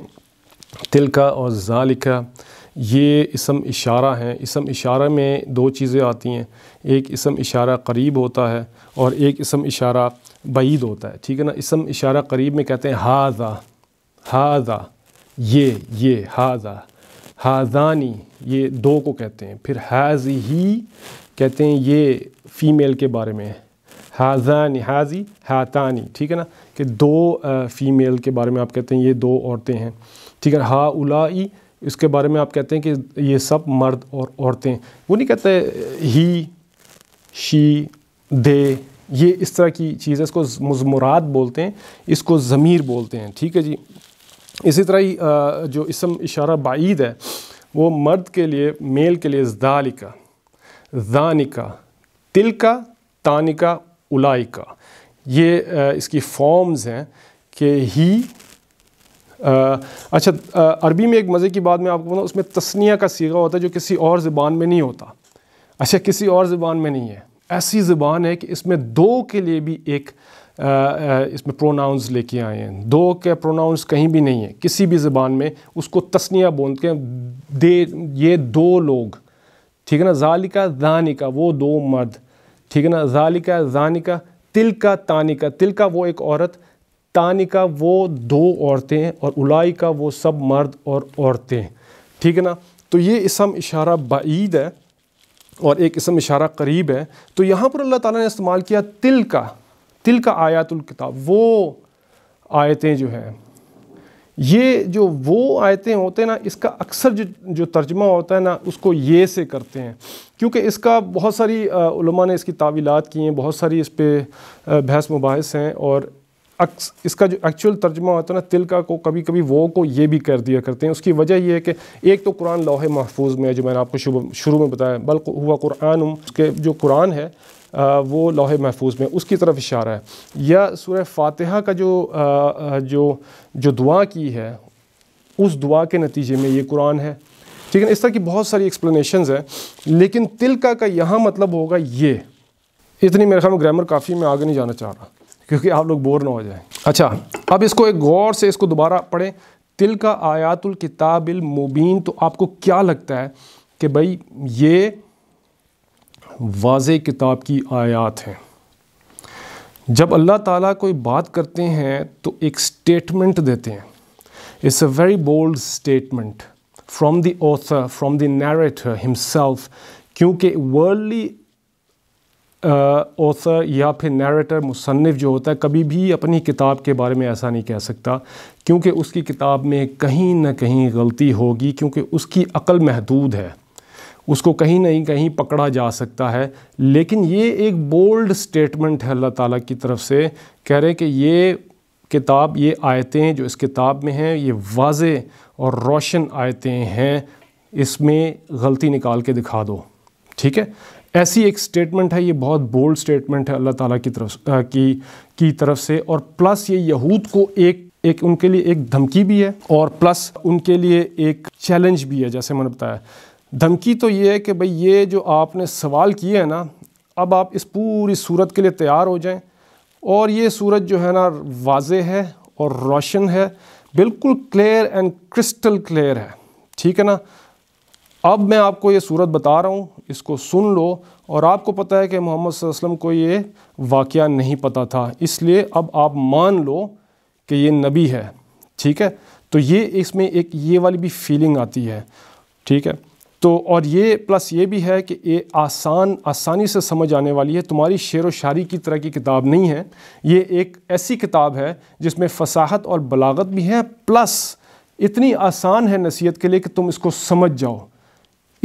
तिल का और जालिका ये इसम इशारा है इसम इशारा में दो चीज़ें आती हैं एक इसम इशारा करीब होता है और एक इसम इशारा बईद होता है ठीक है ना इसम इशारा करीब में कहते हैं हाजा हाजा ये ये हाजा हाजानी ये दो को कहते हैं फिर हाज ही कहते हैं ये फ़ीमेल के बारे में हाजानी हाजी हातानी ठीक है ना कि दो फ़ीमेल के बारे में आप कहते हैं ये दो औरतें हैं ठीक है हा उलाई इसके बारे में आप कहते हैं कि ये सब मर्द और औरतें वो नहीं कहते ही शी दे ये इस तरह की चीज़ है इसको मुज़मुरात बोलते हैं इसको ज़मीर बोलते हैं ठीक है जी इसी तरह ही जो इसम इशारा बाईद है वो मर्द के लिए मेल के लिए जानिका तिल तिलका तानिका उलाइका ये इसकी फॉर्म्स हैं कि ही आ, अच्छा अरबी में एक मज़े की बात मैं आपको बताऊँ उसमें तस्निया का सीगा होता है जो किसी और ज़बान में नहीं होता अच्छा किसी और ज़बान में नहीं है ऐसी ज़बान है कि इसमें दो के लिए भी एक इसमें प्रोनाउंस लेके आए हैं दो के प्रोनाउंस कहीं भी नहीं है किसी भी ज़बान में उसको तस्निया बोलते हैं दे ये दो लोग ठीक है ना जालिका जानिका वो दो मर्द ठीक है ना जालिका जानिका तिलका तानिका तिलका वो एक औरत तानिका वो दो औरतें और उलाई का वो सब मर्द और औरतें ठीक है ना तो ये इसम इशारा बाईद है और एक इसम इशारा करीब है तो यहाँ पर अल्लाह ताला ने इस्तेमाल किया तिल का तिल का आयातुल किताब वो आयतें जो हैं ये जो वो आयतें होते हैं ना इसका अक्सर जो जो तर्जमा होता है ना उसको ये से करते हैं क्योंकि इसका बहुत सारी उलमा ने इसकी तावीलत की हैं बहुत सारी इस पर बहस मुबास हैं और अक्स इसका जो एक्चुअल तर्जमा होता है ना तिलका को कभी कभी वो को ये भी कर दिया करते हैं उसकी वजह यह है कि एक तो कुरान लोहे महफूज में है जो मैंने आपको शुरू में बताया बल्कि हुआ कुरान उसके जो कुरान है वो लोहे महफूज में उसकी तरफ इशारा है या सूर्य फातहा का जो जो जो दुआ की है उस दुआ के नतीजे में ये कुरान है ठीक है इस तरह की बहुत सारी एक्सप्लेशन है लेकिन तिलका का यहाँ मतलब होगा ये इतनी मेरे ख्याल में ग्रामर काफ़ी मैं आगे नहीं जाना चाह रहा क्योंकि आप लोग बोर ना हो जाए अच्छा अब इसको एक गौर से इसको दोबारा पढ़ें तिल का आयातुल किताबिल मुबीन तो आपको क्या लगता है कि भाई ये वाज किताब की आयात हैं जब अल्लाह ताला कोई बात करते हैं तो एक स्टेटमेंट देते हैं it's a very bold statement from the author from the narrator himself क्योंकि वर्ल्डली ऑथर uh, या फिर नरेटर मुसनफ़ जो होता है कभी भी अपनी किताब के बारे में ऐसा नहीं कह सकता क्योंकि उसकी किताब में कहीं ना कहीं गलती होगी क्योंकि उसकी अकल महदूद है उसको कहीं नहीं कहीं पकड़ा जा सकता है लेकिन ये एक बोल्ड स्टेटमेंट है अल्लाह ताला की तरफ से कह रहे हैं कि ये किताब ये आयतें जो इस किताब में हैं ये वाज और रोशन आयतें हैं इसमें गलती निकाल के दिखा दो ठीक है ऐसी एक स्टेटमेंट है ये बहुत बोल्ड स्टेटमेंट है अल्लाह ताला की तरफ आ, की की तरफ से और प्लस ये यहूद को एक एक उनके लिए एक धमकी भी है और प्लस उनके लिए एक चैलेंज भी है जैसे मैंने बताया धमकी तो ये है कि भाई ये जो आपने सवाल किए हैं ना अब आप इस पूरी सूरत के लिए तैयार हो जाएं और ये सूरत जो है ना वाज है और रोशन है बिल्कुल क्लियर एंड क्रिस्टल क्लियर है ठीक है ना अब मैं आपको ये सूरत बता रहा हूँ इसको सुन लो और आपको पता है कि मोहम्मद वसल्लम को ये वाक़ नहीं पता था इसलिए अब आप मान लो कि ये नबी है ठीक है तो ये इसमें एक ये वाली भी फीलिंग आती है ठीक है तो और ये प्लस ये भी है कि ये आसान आसानी से समझ आने वाली है तुम्हारी शेर व शारी की तरह की किताब नहीं है ये एक ऐसी किताब है जिसमें फसाहत और बलागत भी है प्लस इतनी आसान है नसीहत के लिए कि तुम इसको समझ जाओ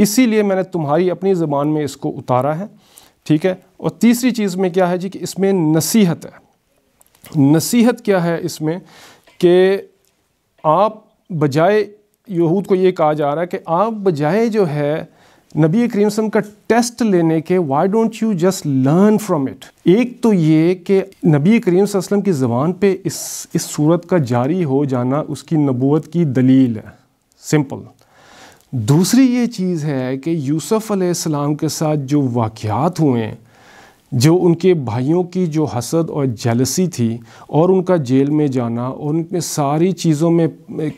इसीलिए मैंने तुम्हारी अपनी ज़बान में इसको उतारा है ठीक है और तीसरी चीज़ में क्या है जी कि इसमें नसीहत है नसीहत क्या है इसमें कि आप बजाय यहूद को ये कहा जा रहा है कि आप बजाय जो है नबी करीम वसम का टेस्ट लेने के why don't you just learn from it एक तो ये कि नबी करीम की ज़बान पर इस इस सूरत का जारी हो जाना उसकी नबूत की दलील है सिंपल दूसरी ये चीज़ है कि यूसफ़ अलैहिस्सलाम के साथ जो वाक़ हुए हैं जो उनके भाइयों की जो हसद और जेलसी थी और उनका जेल में जाना और उनमें सारी चीज़ों में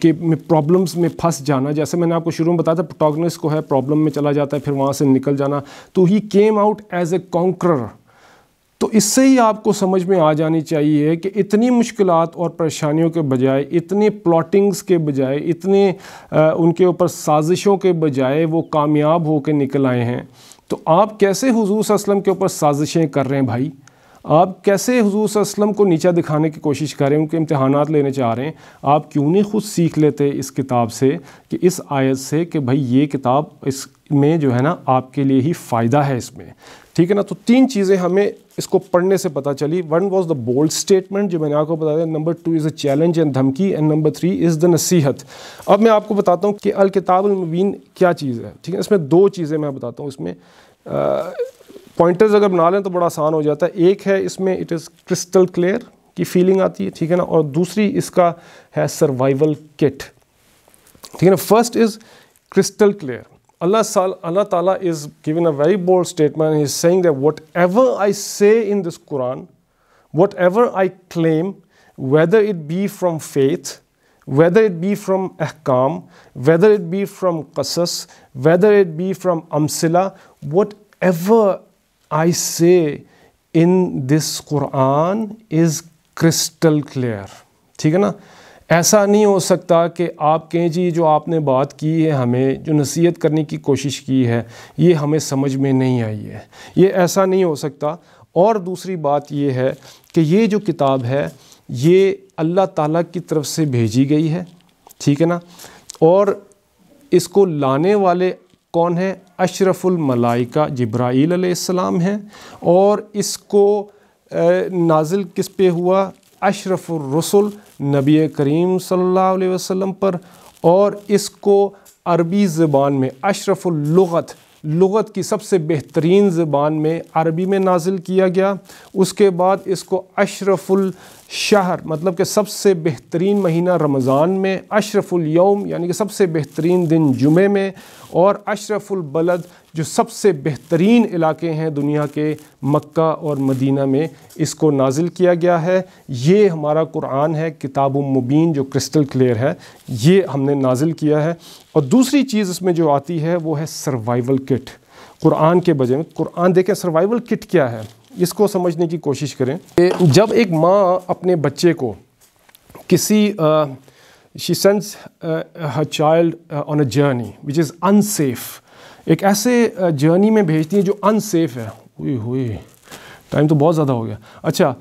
के में प्रॉब्लम्स में फंस जाना जैसे मैंने आपको शुरू में बताया था प्रोटोगनिस्ट को है प्रॉब्लम में चला जाता है फिर वहाँ से निकल जाना तो he came out as a conqueror तो इससे ही आपको समझ में आ जानी चाहिए कि इतनी मुश्किल और परेशानियों के बजाय इतने प्लॉटिंग्स के बजाय इतने आ, उनके ऊपर साजिशों के बजाय वो कामयाब होकर निकल आए हैं तो आप कैसे हुजूर असलम के ऊपर साजिशें कर रहे हैं भाई आप कैसे हजूर वसलम को नीचा दिखाने की कोशिश कर रहे हैं उनके इम्तहान लेने चाह रहे हैं आप क्यों नहीं ख़ुद सीख लेते इस किताब से कि इस आयत से कि भाई ये किताब इस में जो है ना आपके लिए ही फ़ायदा है इसमें ठीक है ना तो तीन चीज़ें हमें इसको पढ़ने से पता चली one was the bold statement जो मैंने आपको बता दिया number two is a challenge and धमकी and number three is the नसीहत अब मैं आपको बताता हूँ कि अल किताब क्या चीज़ है ठीक है इसमें दो चीज़ें मैं बताता हूँ इसमें पॉइंटर्स अगर बना लें तो बड़ा आसान हो जाता है एक है इसमें इट इज़ क्रिस्टल क्लियर की फीलिंग आती है ठीक है ना और दूसरी इसका है सर्वाइवल किट ठीक है ना फर्स्ट इज़ क्रिस्टल क्लियर अल्लाह साल अल्लाह ताला is giving a very bold statement is saying that whatever I say in this Quran whatever I claim whether it be from faith whether it be from अहकाम whether it be from कसस whether it be from अमसिला whatever I say in this Quran is crystal clear. ठीक है ना ऐसा नहीं हो सकता कि आप कहें जी जो आपने बात की है हमें जो नसीहत करने की कोशिश की है ये हमें समझ में नहीं आई है ये ऐसा नहीं हो सकता और दूसरी बात ये है कि ये जो किताब है ये अल्लाह ताला की तरफ से भेजी गई है ठीक है ना और इसको लाने वाले कौन है अशरफुल मलाइका जिब्राईल अलैहिस्सलाम हैं और इसको नाजिल किस पे हुआ रसूल नबी करीम सल्लल्लाहु अलैहि वसल्लम पर और इसको अरबी ज़बान में लुगत लुगत की सबसे बेहतरीन ज़बान में अरबी में नाजिल किया गया उसके बाद इसको अशरफुल शहर मतलब कि सबसे बेहतरीन महीना रमज़ान में अशरफुलयम यानी कि सबसे बेहतरीन दिन जुमे में और अशरफुलबलद जो सबसे बेहतरीन इलाके हैं दुनिया के मक्का और मदीना में इसको नाजिल किया गया है ये हमारा कुरान है किताब मुबीन जो क्रिस्टल क्लियर है ये हमने नाजिल किया है और दूसरी चीज़ इसमें जो आती है वो है सर्वाइवल किट कुरान के बजाय कुरान देखें सर्वाइवल किट क्या है इसको समझने की कोशिश करें कि जब एक माँ अपने बच्चे को किसी she sends child on a journey which is unsafe एक ऐसे जर्नी में भेजती है जो अनसेफ है हुई हुई टाइम तो बहुत ज़्यादा हो गया अच्छा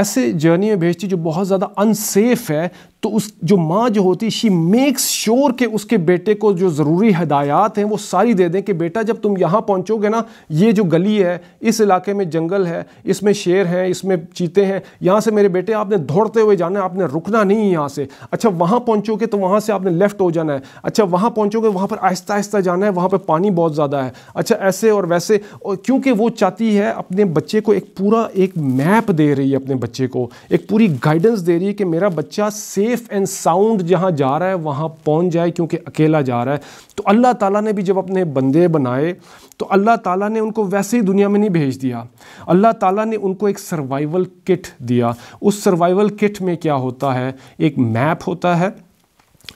ऐसे जर्नी में भेजती जो बहुत ज़्यादा अनसेफ है तो उस जो माँ जो होती शी मेक्स श्योर के उसके बेटे को जो ज़रूरी हदायत हैं वो सारी दे दें कि बेटा जब तुम यहाँ पहुँचोगे ना ये जो गली है इस इलाके में जंगल है इसमें शेर हैं इसमें चीते हैं यहाँ से मेरे बेटे आपने दौड़ते हुए जाना है आपने रुकना नहीं है यहाँ से अच्छा वहाँ पहुँचोगे तो वहाँ से आपने लेफ़्ट हो जाना है अच्छा वहाँ पहुँचोगे वहाँ पर आहिस्ता आहिस्ता जाना है वहाँ पर पानी बहुत ज़्यादा है अच्छा ऐसे और वैसे और क्योंकि वो चाहती है अपने बच्चे को एक पूरा एक मैप दे रही है अपने बच्चे को एक पूरी गाइडेंस दे रही है कि मेरा बच्चा सेफ सेफ़ एंड साउंड जहाँ जा रहा है वहाँ पहुँच जाए क्योंकि अकेला जा रहा है तो अल्लाह ताला ने भी जब अपने बंदे बनाए तो अल्लाह ताला ने उनको वैसे ही दुनिया में नहीं भेज दिया अल्लाह ताला ने उनको एक सर्वाइवल किट दिया उस सर्वाइवल किट में क्या होता है एक मैप होता है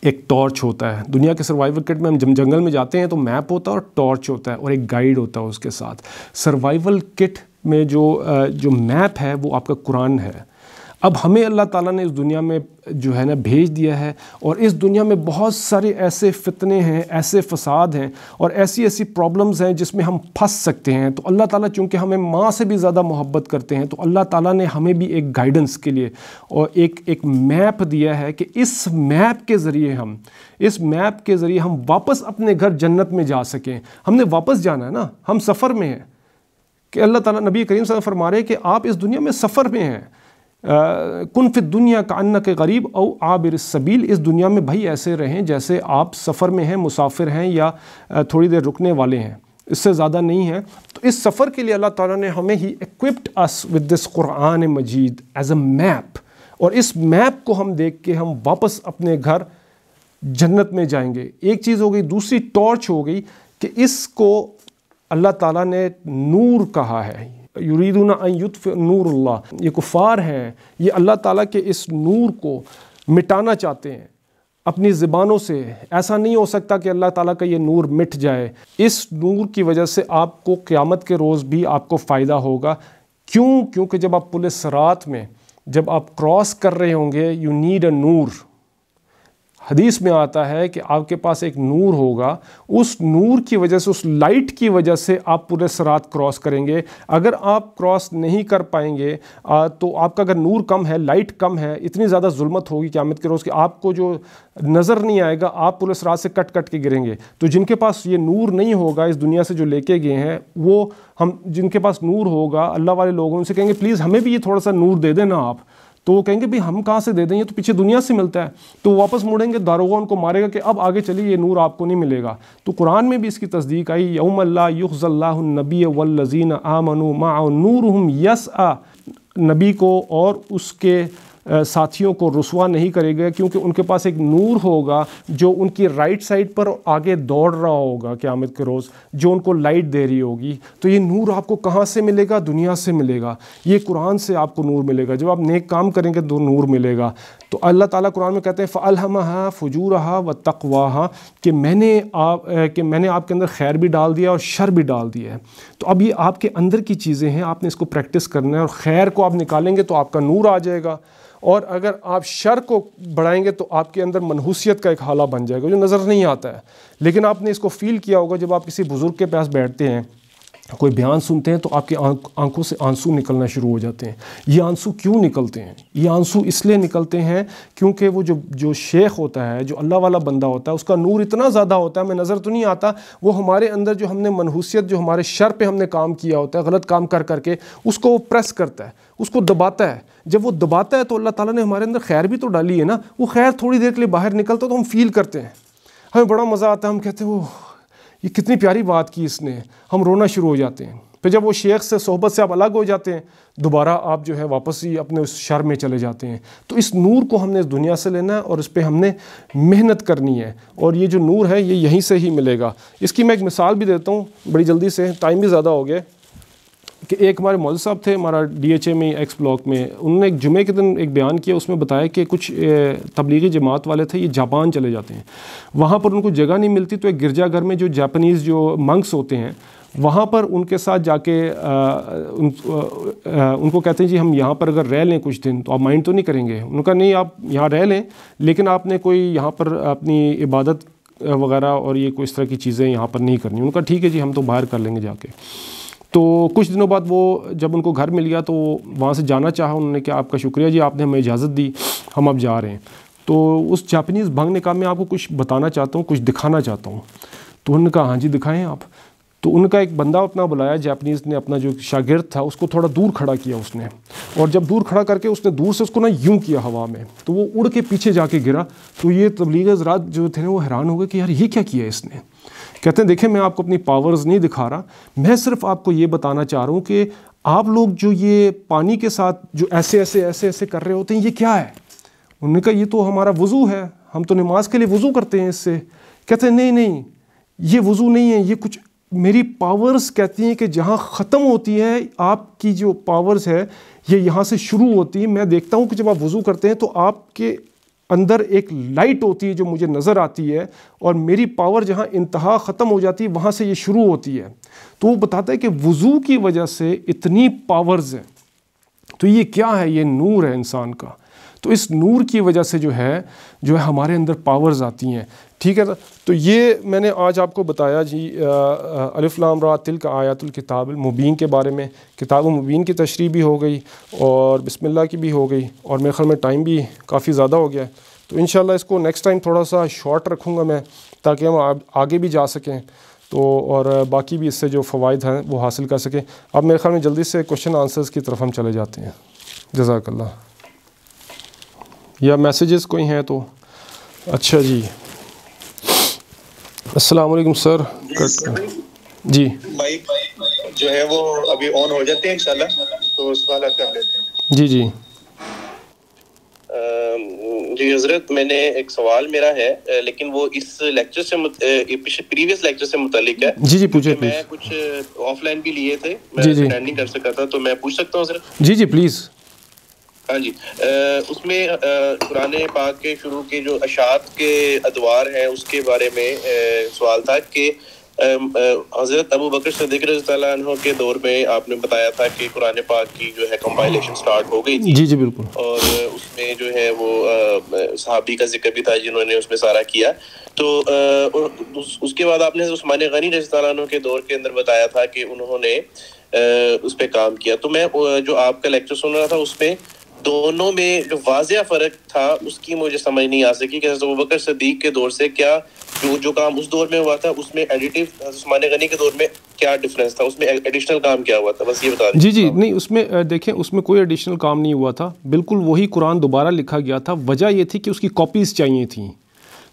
एक टॉर्च होता है दुनिया के सर्वाइवल किट में हम जब जंगल में जाते हैं तो मैप होता है और टॉर्च होता है और एक गाइड होता है उसके साथ सर्वाइवल किट में जो जो मैप है वो आपका कुरान है अब हमें अल्लाह ताला ने इस दुनिया में जो है ना भेज दिया है और इस दुनिया में बहुत सारे ऐसे फितने हैं ऐसे फसाद हैं और ऐसी ऐसी प्रॉब्लम्स हैं जिसमें हम फंस सकते हैं तो अल्लाह ताला चूँकि हमें माँ से भी ज़्यादा मोहब्बत करते हैं तो अल्लाह ताला ने हमें भी एक गाइडेंस के लिए और एक एक मैप दिया है कि इस मैप के ज़रिए हम इस मैप के ज़रिए हम वापस अपने घर जन्नत में जा सकें हमने वापस जाना है ना हम सफ़र में हैं कि अल्लाह ताला नबी करीम फरमा रहे हैं कि आप इस दुनिया में सफ़र में हैं कुनफित दुनिया का अन्न के गरीब और आबिर सबील इस दुनिया में भाई ऐसे रहें जैसे आप सफ़र में हैं मुसाफिर हैं या थोड़ी देर रुकने वाले हैं इससे ज़्यादा नहीं है तो इस सफ़र के लिए अल्लाह ताला ने हमें ही equipped us with this Quran मजीद एज अ मैप और इस मैप को हम देख के हम वापस अपने घर जन्नत में जाएंगे एक चीज़ हो गई दूसरी टॉर्च हो गई कि इसको अल्लाह ताला ने नूर कहा है यूरीदून युतफ़ नूरल्ला ये कुफ़ार हैं ये अल्लाह ताला के इस नूर को मिटाना चाहते हैं अपनी ज़बानों से ऐसा नहीं हो सकता कि अल्लाह ताला का ये नूर मिट जाए इस नूर की वजह से आपको क़्यामत के रोज़ भी आपको फ़ायदा होगा क्यों क्योंकि जब आप पुलिस रात में जब आप क्रॉस कर रहे होंगे यू नीड अ नूर हदीस में आता है कि आपके पास एक नूर होगा उस नूर की वजह से उस लाइट की वजह से आप पूरे सरात क्रॉस करेंगे अगर आप क्रॉस नहीं कर पाएंगे आ, तो आपका अगर नूर कम है लाइट कम है इतनी ज़्यादा जुल्मत होगी क्यामत के रोज़ कि आपको जो नज़र नहीं आएगा आप पूरे सरात से कट कट के गिरेंगे तो जिनके पास ये नूर नहीं होगा इस दुनिया से जो लेके गए हैं वो हम जिनके पास नूर होगा अल्लाह वाले लोग उनसे कहेंगे प्लीज़ हमें भी ये थोड़ा सा नूर दे देना आप तो वो कहेंगे भाई हम कहाँ से दे दें ये तो पीछे दुनिया से मिलता है तो वापस मुड़ेंगे दारोगा उनको मारेगा कि अब आगे चलिए ये नूर आपको नहीं मिलेगा तो कुरान में भी इसकी तस्दीक आई यौमल्ला युखज़ल्लाबी वल्लजीन आमनु माँ नूर हम यस नबी को और उसके साथियों को रसुआ नहीं करेगा क्योंकि उनके पास एक नूर होगा जो उनकी राइट साइड पर आगे दौड़ रहा होगा क़्यामत के रोज़ जो उनको लाइट दे रही होगी तो ये नूर आपको कहाँ से मिलेगा दुनिया से मिलेगा ये कुरान से आपको नूर मिलेगा जब आप नेक काम करेंगे तो नूर मिलेगा तो अल्लाह ताला कुरान में कहते हैं फजूर फजूरहा व हाँ कि मैंने आप कि मैंने आपके अंदर खैर भी डाल दिया और शर भी डाल दिया है तो अब ये आपके अंदर की चीज़ें हैं आपने इसको प्रैक्टिस करना है और खैर को आप निकालेंगे तो आपका नूर आ जाएगा और अगर आप शर को बढ़ाएंगे तो आपके अंदर मनहूसियत का एक हाला बन जाएगा जो नज़र नहीं आता है लेकिन आपने इसको फील किया होगा जब आप किसी बुज़ुर्ग के पास बैठते हैं कोई बयान सुनते हैं तो आपके आंखों से आंसू निकलना शुरू हो जाते हैं ये आंसू क्यों निकलते हैं ये आंसू इसलिए निकलते हैं क्योंकि वो जो जो शेख होता है जो अल्लाह वाला बंदा होता है उसका नूर इतना ज़्यादा होता है हमें नज़र तो नहीं आता वो हमारे अंदर जो हमने मनहूसियत जो हमारे शर पर हमने काम किया होता है गलत काम कर करके उसको वो प्रेस करता है उसको दबाता है जब वो दबाता है तो अल्लाह ताला ने हमारे अंदर खैर भी तो डाली है ना वो खैर थोड़ी देर के लिए बाहर निकलता है तो हम फील करते हैं हमें बड़ा मज़ा आता है हम कहते हैं वो ये कितनी प्यारी बात की इसने हम रोना शुरू हो जाते हैं फिर जब वो शेख से सोहबत से आप अलग हो जाते हैं दोबारा आप जो है वापस ही अपने उस शर में चले जाते हैं तो इस नूर को हमने इस दुनिया से लेना है और इस पर हमने मेहनत करनी है और ये जो नूर है ये यहीं से ही मिलेगा इसकी मैं एक मिसाल भी देता हूँ बड़ी जल्दी से टाइम भी ज़्यादा हो गया कि एक हमारे मौल साहब थे हमारा डी ए में एक्स ब्लॉक में उन्होंने एक जुमे के दिन एक बयान किया उसमें बताया कि कुछ तबलीगी जमात वाले थे ये जापान चले जाते हैं वहाँ पर उनको जगह नहीं मिलती तो एक गिरजाघर में जो जापानीज़ जो मंक्स होते हैं वहाँ पर उनके साथ जाके आ, उन, आ, आ, उनको कहते हैं जी हम यहाँ पर अगर रह लें कुछ दिन तो आप माइंड तो नहीं करेंगे उनका नहीं आप यहाँ रह लें लेकिन आपने कोई यहाँ पर अपनी इबादत वगैरह और ये कोई इस तरह की चीज़ें यहाँ पर नहीं करनी उनका ठीक है जी हम तो बाहर कर लेंगे जाके तो कुछ दिनों बाद वो जब उनको घर मिल गया तो वहाँ से जाना चाहा उन्होंने कि आपका शुक्रिया जी आपने हमें इजाज़त दी हम अब जा रहे हैं तो उस जापानीज़ भंग ने कहा मैं आपको कुछ बताना चाहता हूँ कुछ दिखाना चाहता हूँ तो उन्होंने कहा हाँ जी दिखाएँ आप तो उनका एक बंदा अपना बुलाया जापानीज़ ने अपना जो शागिर्द था उसको थोड़ा दूर खड़ा किया उसने और जब दूर खड़ा करके उसने दूर से उसको ना यूं किया हवा में तो वो उड़ के पीछे जाके गिरा तो ये तबलीग हजरात जो थे ना वो हैरान हो गए कि यार ये क्या किया इसने कहते हैं देखें मैं आपको अपनी पावर्स नहीं दिखा रहा मैं सिर्फ आपको ये बताना चाह रहा हूँ कि आप लोग जो ये पानी के साथ जो ऐसे ऐसे ऐसे ऐसे कर रहे होते हैं ये क्या है उन्होंने कहा ये तो हमारा वज़ू है हम तो नमाज के लिए वज़ू करते हैं इससे कहते हैं नहीं नहीं ये वज़ू नहीं है ये कुछ मेरी पावर्स कहती हैं कि जहाँ ख़त्म होती है आपकी जो पावर्स है ये यहाँ से शुरू होती है मैं देखता हूँ कि जब आप वज़ू करते हैं तो आपके अंदर एक लाइट होती है जो मुझे नज़र आती है और मेरी पावर जहाँ इंतहा ख़त्म हो जाती है वहाँ से ये शुरू होती है तो वो बताता है कि वज़ू की वजह से इतनी पावर्स हैं तो ये क्या है ये नूर है इंसान का तो इस नूर की वजह से जो है जो है हमारे अंदर पावर्स आती हैं ठीक है ना तो ये मैंने आज आपको बताया जी अलफलाम रा तिल का आयातुल किताब मुबीन के बारे में किताब मुबीन की तशरी भी हो गई और बिसमिल्ला की भी हो गई और मेरे ख्याल में टाइम भी काफ़ी ज़्यादा हो गया है तो इन इसको नेक्स्ट टाइम थोड़ा सा शॉर्ट रखूँगा मैं ताकि हम आगे भी जा सकें तो और बाकी भी इससे जो फ़वाद हैं वो हासिल कर सकें अब मेरे ख्याल में जल्दी से क्वेश्चन आंसर्स की तरफ हम चले जाते हैं जजाकल्ला या मैसेजेस कोई हैं तो अच्छा जी अस्सलाम वालेकुम सर जी
माइक जो है वो अभी ऑन हो जाते हैं इंशाल्लाह तो सवाल कर लेते
हैं जी जी
जी हजरत मैंने एक सवाल मेरा है लेकिन वो
इस लेक्चर से प्रीवियस लेक्चर से मुतालिक है जी जी पूछे मैं कुछ ऑफलाइन भी लिए थे मैं जी, जी. नहीं
कर सका था तो मैं पूछ सकता हूँ जी जी प्लीज़ हाँ जी आ, उसमें कुरान पाक के शुरू के जो अशात के अदवार हैं उसके बारे में आ, सवाल था कि हज़रत अबू बकर सदीक के दौर में आपने बताया था कि कुरान पाक की जो है कंपाइलेशन स्टार्ट हो गई
थी जी जी बिल्कुल और
उसमें जो है वो सहाबी का जिक्र भी था जिन्होंने उसमें सारा किया तो आ, उस, उसके बाद आपने उस्मान गनी रजी के दौर के अंदर बताया था कि उन्होंने उस पर काम किया तो मैं जो आपका लेक्चर सुन रहा था उसमें दोनों में जो वाजिया फर्क था उसकी मुझे समझ नहीं आ सकी कि बकर सदीक के दौर से क्या जो जो काम उस दौर में हुआ था उसमें एडिटिव उस्मान गनी के दौर में क्या डिफरेंस था उसमें एडिशनल काम क्या हुआ था बस ये बता जी जी
नहीं उसमें देखें उसमें कोई एडिशनल काम नहीं हुआ था बिल्कुल वही कुरान दोबारा लिखा गया था वजह यह थी कि उसकी कॉपीज़ चाहिए थी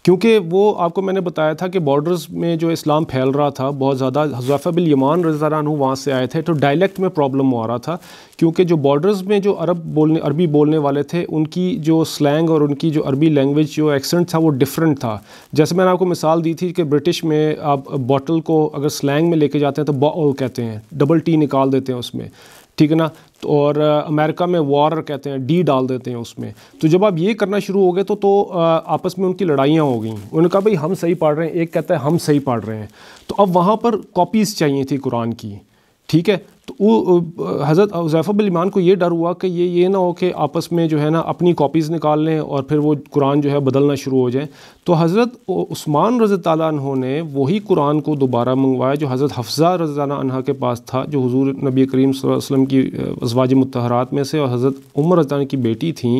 क्योंकि वो आपको मैंने बताया था कि बॉर्डर्स में जो इस्लाम फैल रहा था बहुत ज़्यादा हजफ़ा बिल यमान रजारान वहाँ से आए थे तो डायलेक्ट में प्रॉब्लम हो रहा था क्योंकि जो बॉर्डर्स में जो अरब बोलने अरबी बोलने वाले थे उनकी जो स्लैंग और उनकी जो अरबी लैंग्वेज जो एक्सेंट था वो डिफरेंट था जैसे मैंने आपको मिसाल दी थी कि ब्रिटिश में आप बॉटल को अगर स्लैंग में लेके जाते हैं तो बॉल कहते हैं डबल टी निकाल देते हैं उसमें ठीक है ना तो और अमेरिका में वॉर कहते हैं डी डाल देते हैं उसमें तो जब आप ये करना शुरू हो गए तो तो आपस में उनकी लड़ाइयाँ हो गई उन्होंने कहा भाई हम सही पढ़ रहे हैं एक कहता है हम सही पढ़ रहे हैं तो अब वहाँ पर कॉपीज़ चाहिए थी कुरान की ठीक है तो वो हज़रत ईमान को ये डर हुआ कि ये ये ना हो कि आपस में जो है ना अपनी कॉपीज़ निकाल लें और फिर वो कुरान जो है बदलना शुरू हो जाए तो हज़रत उस्मान रज़ी तु ने वही कुरान को दोबारा मंगवाया जो हज़रत हफ्ज़ा रज़ी अनहा के पास था जो हजूर नबी करीम वसम की अजवाज मतहरात में से और हज़रत उमर रजान की बेटी थी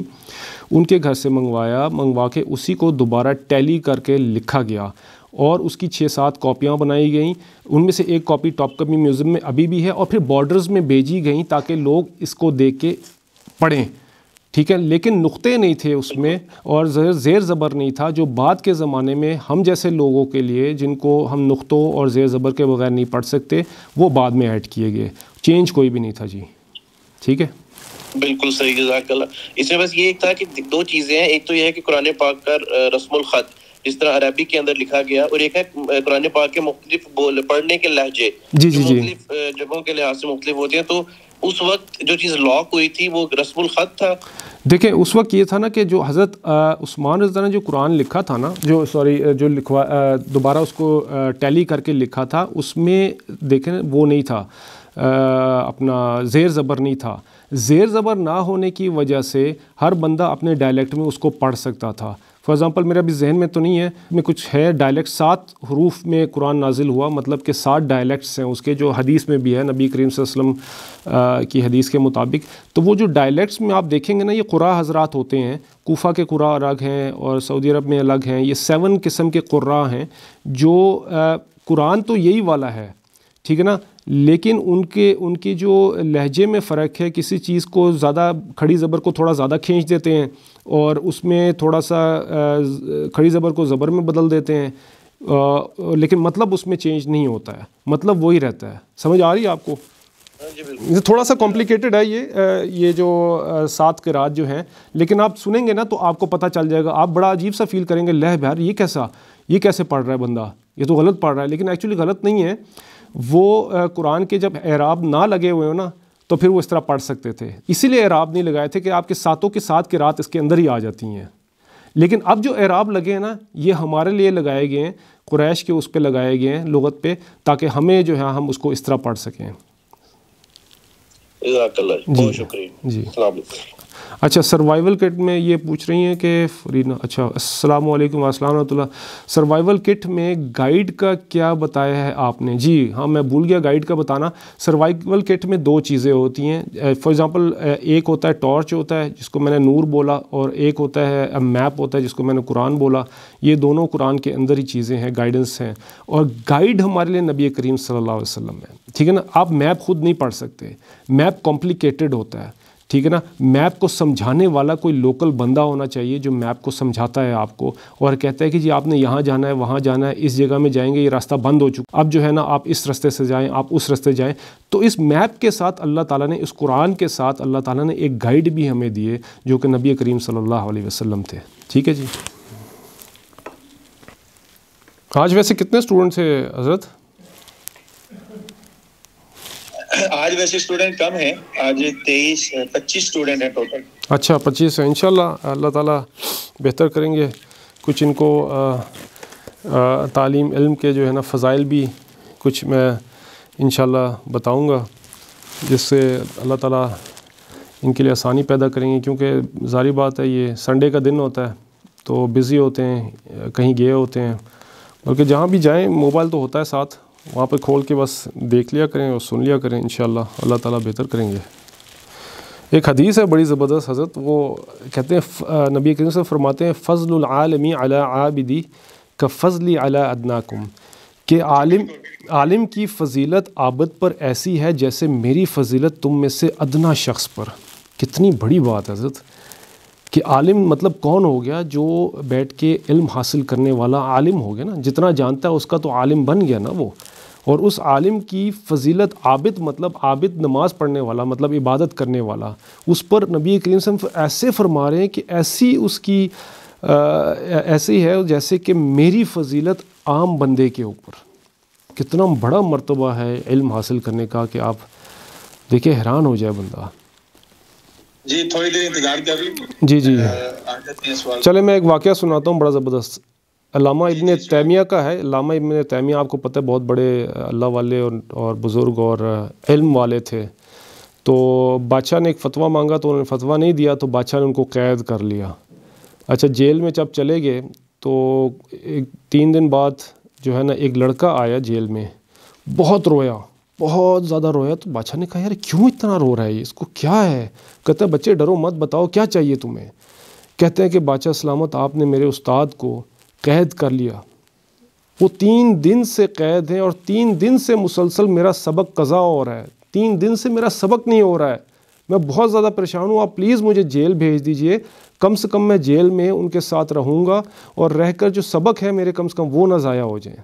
उनके घर से मंगवाया मंगवा के उसी को दोबारा टैली करके लिखा गया और उसकी छः सात कॉपियाँ बनाई गई उनमें से एक कॉपी टॉप कमी म्यूज़ियम में अभी भी है और फिर बॉर्डर्स में भेजी गई ताकि लोग इसको देख के पढ़ें ठीक है लेकिन नुक्ते नहीं थे उसमें और ज़ेर ज़बर नहीं था जो बाद के ज़माने में हम जैसे लोगों के लिए जिनको हम नुक्तों और ज़ेर ज़बर के बगैर नहीं पढ़ सकते वो बाद में ऐड किए गए चेंज कोई भी नहीं था जी ठीक है
बिल्कुल सही जजाकल्ला इसमें बस ये एक था कि दो चीज़ें हैं एक तो यह है कि कुरान पाक का रस्म ख़त जिस तरह अरबी के अंदर लिखा गया और एक है कुरान पाक के मुख्तलिफ बोल पढ़ने के लहजे
मुख्तलिफ
जगहों के लिहाज से मुख्तलिफ होते हैं तो उस वक्त जो चीज़ लॉक हुई थी वो रस्मुल ख़त था
देखें उस वक्त ये था ना कि जो हज़रत उस्मान रजा ने जो कुरान लिखा था ना जो सॉरी जो लिखवा दोबारा उसको टैली करके लिखा था उसमें देखें वो नहीं था आ, अपना ज़ेर ज़बर नहीं था ज़ेर ज़बर ना होने की वजह से हर बंदा अपने डायलेक्ट में उसको पढ़ सकता था फॉर एग्ज़ाम्पल मेरा अभी जहन में तो नहीं है में कुछ है डायलैक्ट सात हरूफ में कुरान नाजिल हुआ मतलब कि सात डायलैक्ट्स हैं उसके जो हदीस में भी है नबी करीम वसलम की हदीस के मुताबिक तो वो जो डायलैक्ट्स में आप देखेंगे ना ये कुरा हजरात होते हैं कोफ़ा के कुरा अलग हैं और सऊदी अरब में अलग हैं ये सेवन किस्म के कुर्रा हैं जो कुरान तो यही वाला है ठीक है ना लेकिन उनके उनकी जो लहजे में फ़र्क है किसी चीज़ को ज़्यादा खड़ी ज़बर को थोड़ा ज़्यादा खींच देते हैं और उसमें थोड़ा सा खड़ी ज़बर को ज़बर में बदल देते हैं आ, लेकिन मतलब उसमें चेंज नहीं होता है मतलब वही रहता है समझ आ रही है आपको हाँ जी थोड़ा सा कॉम्प्लिकेटेड है ये ये जो सात के रात जो हैं लेकिन आप सुनेंगे ना तो आपको पता चल जाएगा आप बड़ा अजीब सा फील करेंगे लह बहार ये कैसा ये कैसे पढ़ रहा है बंदा ये तो गलत पढ़ रहा है लेकिन एक्चुअली गलत नहीं है वो कुरान के जब एराब ना लगे हुए हो ना तो फिर वो इस तरह पढ़ सकते थे इसीलिए एराब नहीं लगाए थे कि आपके सातों के साथ की रात इसके अंदर ही आ जाती हैं लेकिन अब जो एराब लगे हैं ना ये हमारे लिए लगाए गए हैं कुरैश के उस पर लगाए गए हैं लगत पे ताकि हमें जो है हम उसको इस तरह पढ़ सकें
जी जी
अच्छा सर्वाइवल किट में ये पूछ रही हैं कि फरीना अच्छा अस्सलाम वालेकुम अस्सलाम सर्वाइवल किट में गाइड का क्या बताया है आपने जी हाँ मैं भूल गया गाइड का बताना सर्वाइवल किट में दो चीज़ें होती हैं फॉर एग्ज़ाम्पल एक होता है टॉर्च होता है जिसको मैंने नूर बोला और एक होता है मैप होता है जिसको मैंने कुरान बोला ये दोनों कुरान के अंदर ही चीज़ें हैं गाइडेंस हैं और गाइड हमारे लिए नबी करीम सल्ला वसलम है ठीक है ना आप मैप खुद नहीं पढ़ सकते मैप कॉम्प्लिकेटेड होता है ठीक है ना मैप को समझाने वाला कोई लोकल बंदा होना चाहिए जो मैप को समझाता है आपको और कहता है कि जी आपने यहाँ जाना है वहाँ जाना है इस जगह में जाएंगे ये रास्ता बंद हो चुका अब जो है ना आप इस रास्ते से जाएं आप उस रास्ते जाएं तो इस मैप के साथ अल्लाह ताला ने इस कुरान के साथ अल्लाह ताला ने एक गाइड भी हमें दिए जो कि नबी करीम सल्लल्लाहु अलैहि वसल्लम थे ठीक है जी आज वैसे कितने स्टूडेंट्स हैं हज़रत
आज वैसे स्टूडेंट कम हैं आज तेईस पच्चीस स्टूडेंट हैं टोटल
अच्छा पच्चीस है इनशाला अल्लाह ताला बेहतर करेंगे कुछ इनको आ, आ, तालीम इल्म के जो है ना फ़ज़ाइल भी कुछ मैं इन बताऊँगा जिससे अल्लाह ताला इनके लिए आसानी पैदा करेंगे क्योंकि जारी बात है ये संडे का दिन होता है तो बिज़ी होते हैं कहीं गए होते हैं बल्कि जहाँ भी जाएँ मोबाइल तो होता है साथ वहाँ पर खोल के बस देख लिया करें और सुन लिया करें इन अल्लाह ताला बेहतर करेंगे एक हदीस है बड़ी ज़बरदस्त हजरत वो कहते हैं नबी करीम से फरमाते हैं फ़जल आलमी अला आबिदी का फजली अला अदनाकुम कि आलिम आलिम की फजीलत आबद पर ऐसी है जैसे मेरी फजीलत तुम में से अदना शख्स पर कितनी बड़ी बात है हजरत कि आलिम मतलब कौन हो गया जो बैठ के इल्म हासिल करने वाला आलिम हो गया ना जितना जानता है उसका तो आलिम बन गया ना वो और उस आलिम की फजीलत आबिद मतलब आबिद नमाज पढ़ने वाला मतलब इबादत करने वाला उस पर नबी करीम सम ऐसे फरमा रहे हैं कि ऐसी उसकी आ, ऐसी है जैसे कि मेरी फजीलत आम बंदे के ऊपर कितना बड़ा मरतबा है इल्म हासिल करने का कि आप देखिए हैरान हो जाए बंदा
जी थोड़ी देर इंतजार कर जी जी
चले मैं एक वाक़ सुनाता हूँ बड़ा ज़बरदस्त लामा इबन तैमिया का है लामा इबन तैमिया आपको पता है बहुत बड़े अल्लाह वाले और, और बुज़ुर्ग और इल्म वाले थे तो बादशाह ने एक फतवा मांगा तो उन्होंने फतवा नहीं दिया तो बादशाह ने उनको कैद कर लिया अच्छा जेल में जब चले गए तो एक तीन दिन बाद जो है ना एक लड़का आया जेल में बहुत रोया बहुत ज़्यादा रोया तो बादशाह ने कहा यार क्यों इतना रो रहा है इसको क्या है कहते हैं बच्चे डरो मत बताओ क्या चाहिए तुम्हें कहते हैं कि बादशाह सलामत आपने मेरे उस्ताद को कैद कर लिया वो तीन दिन से कैद हैं और तीन दिन से मुसलसल मेरा सबक कज़ा हो रहा है तीन दिन से मेरा सबक नहीं हो रहा है मैं बहुत ज़्यादा परेशान हूँ आप प्लीज़ मुझे जेल भेज दीजिए कम से कम मैं जेल में उनके साथ रहूँगा और रहकर जो सबक है मेरे कम से कम वो ना ज़ाया हो जाए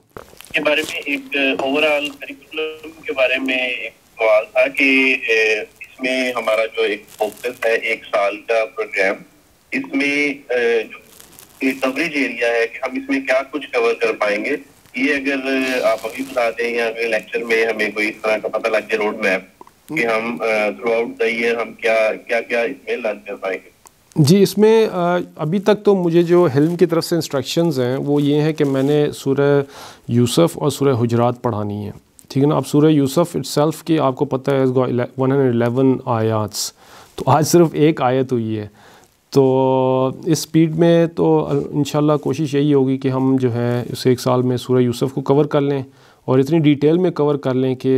के बारे में एक ओवरऑल करिकुलम के बारे में एक सवाल था कि इसमें हमारा जो एक फोकस है एक साल का प्रोग्राम इसमें जो कि कवरेज एरिया है कि हम इसमें क्या कुछ कवर कर पाएंगे ये अगर आप अभी बता दें या अगले लेक्चर में हमें कोई इस तरह का पता लग जाए रोड मैप कि हम थ्रू आउट द ईयर हम क्या क्या क्या इसमें लॉन्च कर पाएंगे
जी इसमें अभी तक तो मुझे जो हिल्म की तरफ से इंस्ट्रक्शंस हैं वो ये हैं कि मैंने सूर्य यूसुफ़ और सूर्य हजरात पढ़ानी है ठीक है ना अब सूर्य यूसुफ़ इट्सल्फ की आपको पता है वन हंड्रेड एलेवन आयात्स तो आज सिर्फ एक आयत हुई है तो इस स्पीड में तो इन कोशिश यही होगी कि हम जो है इस एक साल में सूर्य यूसुफ को कवर कर लें और इतनी डिटेल में कवर कर लें कि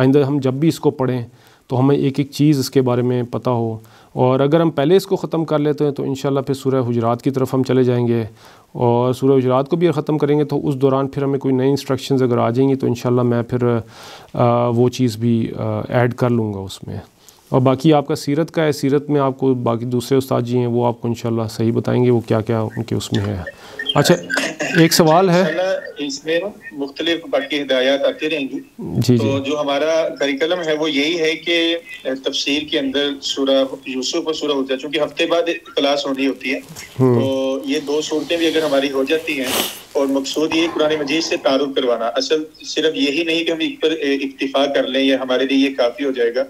आइंदा हम जब भी इसको पढ़ें तो हमें एक एक चीज़ इसके बारे में पता हो और अगर हम पहले इसको ख़त्म कर लेते हैं तो इन फिर सूर्य हजरात की तरफ हम चले जाएंगे और सूर्य हजरात को भी ख़त्म करेंगे तो उस दौरान फिर हमें कोई नई इंस्ट्रक्शंस अगर आ जाएंगी तो इन मैं फिर आ, वो चीज़ भी ऐड कर लूँगा उसमें और बाकी आपका सीरत का है सीरत में आपको बाकी दूसरे उस्ताद जी हैं वो आपको इंशाल्लाह सही बताएंगे वो क्या क्या उनके उसमें है अच्छा एक सवाल है
इसमें मुख्तलिफ बाकी हिदायत आती रहेंगी जी जी तो जो हमारा करिकुलम है वो यही है कि तफसीर के अंदर सूरह यूसुफ और सूरह होता है चूँकि हफ्ते बाद क्लास होनी होती है हम्म। तो ये दो सूरतें भी अगर हमारी हो जाती हैं और मकसूद ये कुरान मजीद से तारुफ करवाना असल सिर्फ यही नहीं कि हम एक पर इतफा कर लें या हमारे लिए ये काफ़ी हो जाएगा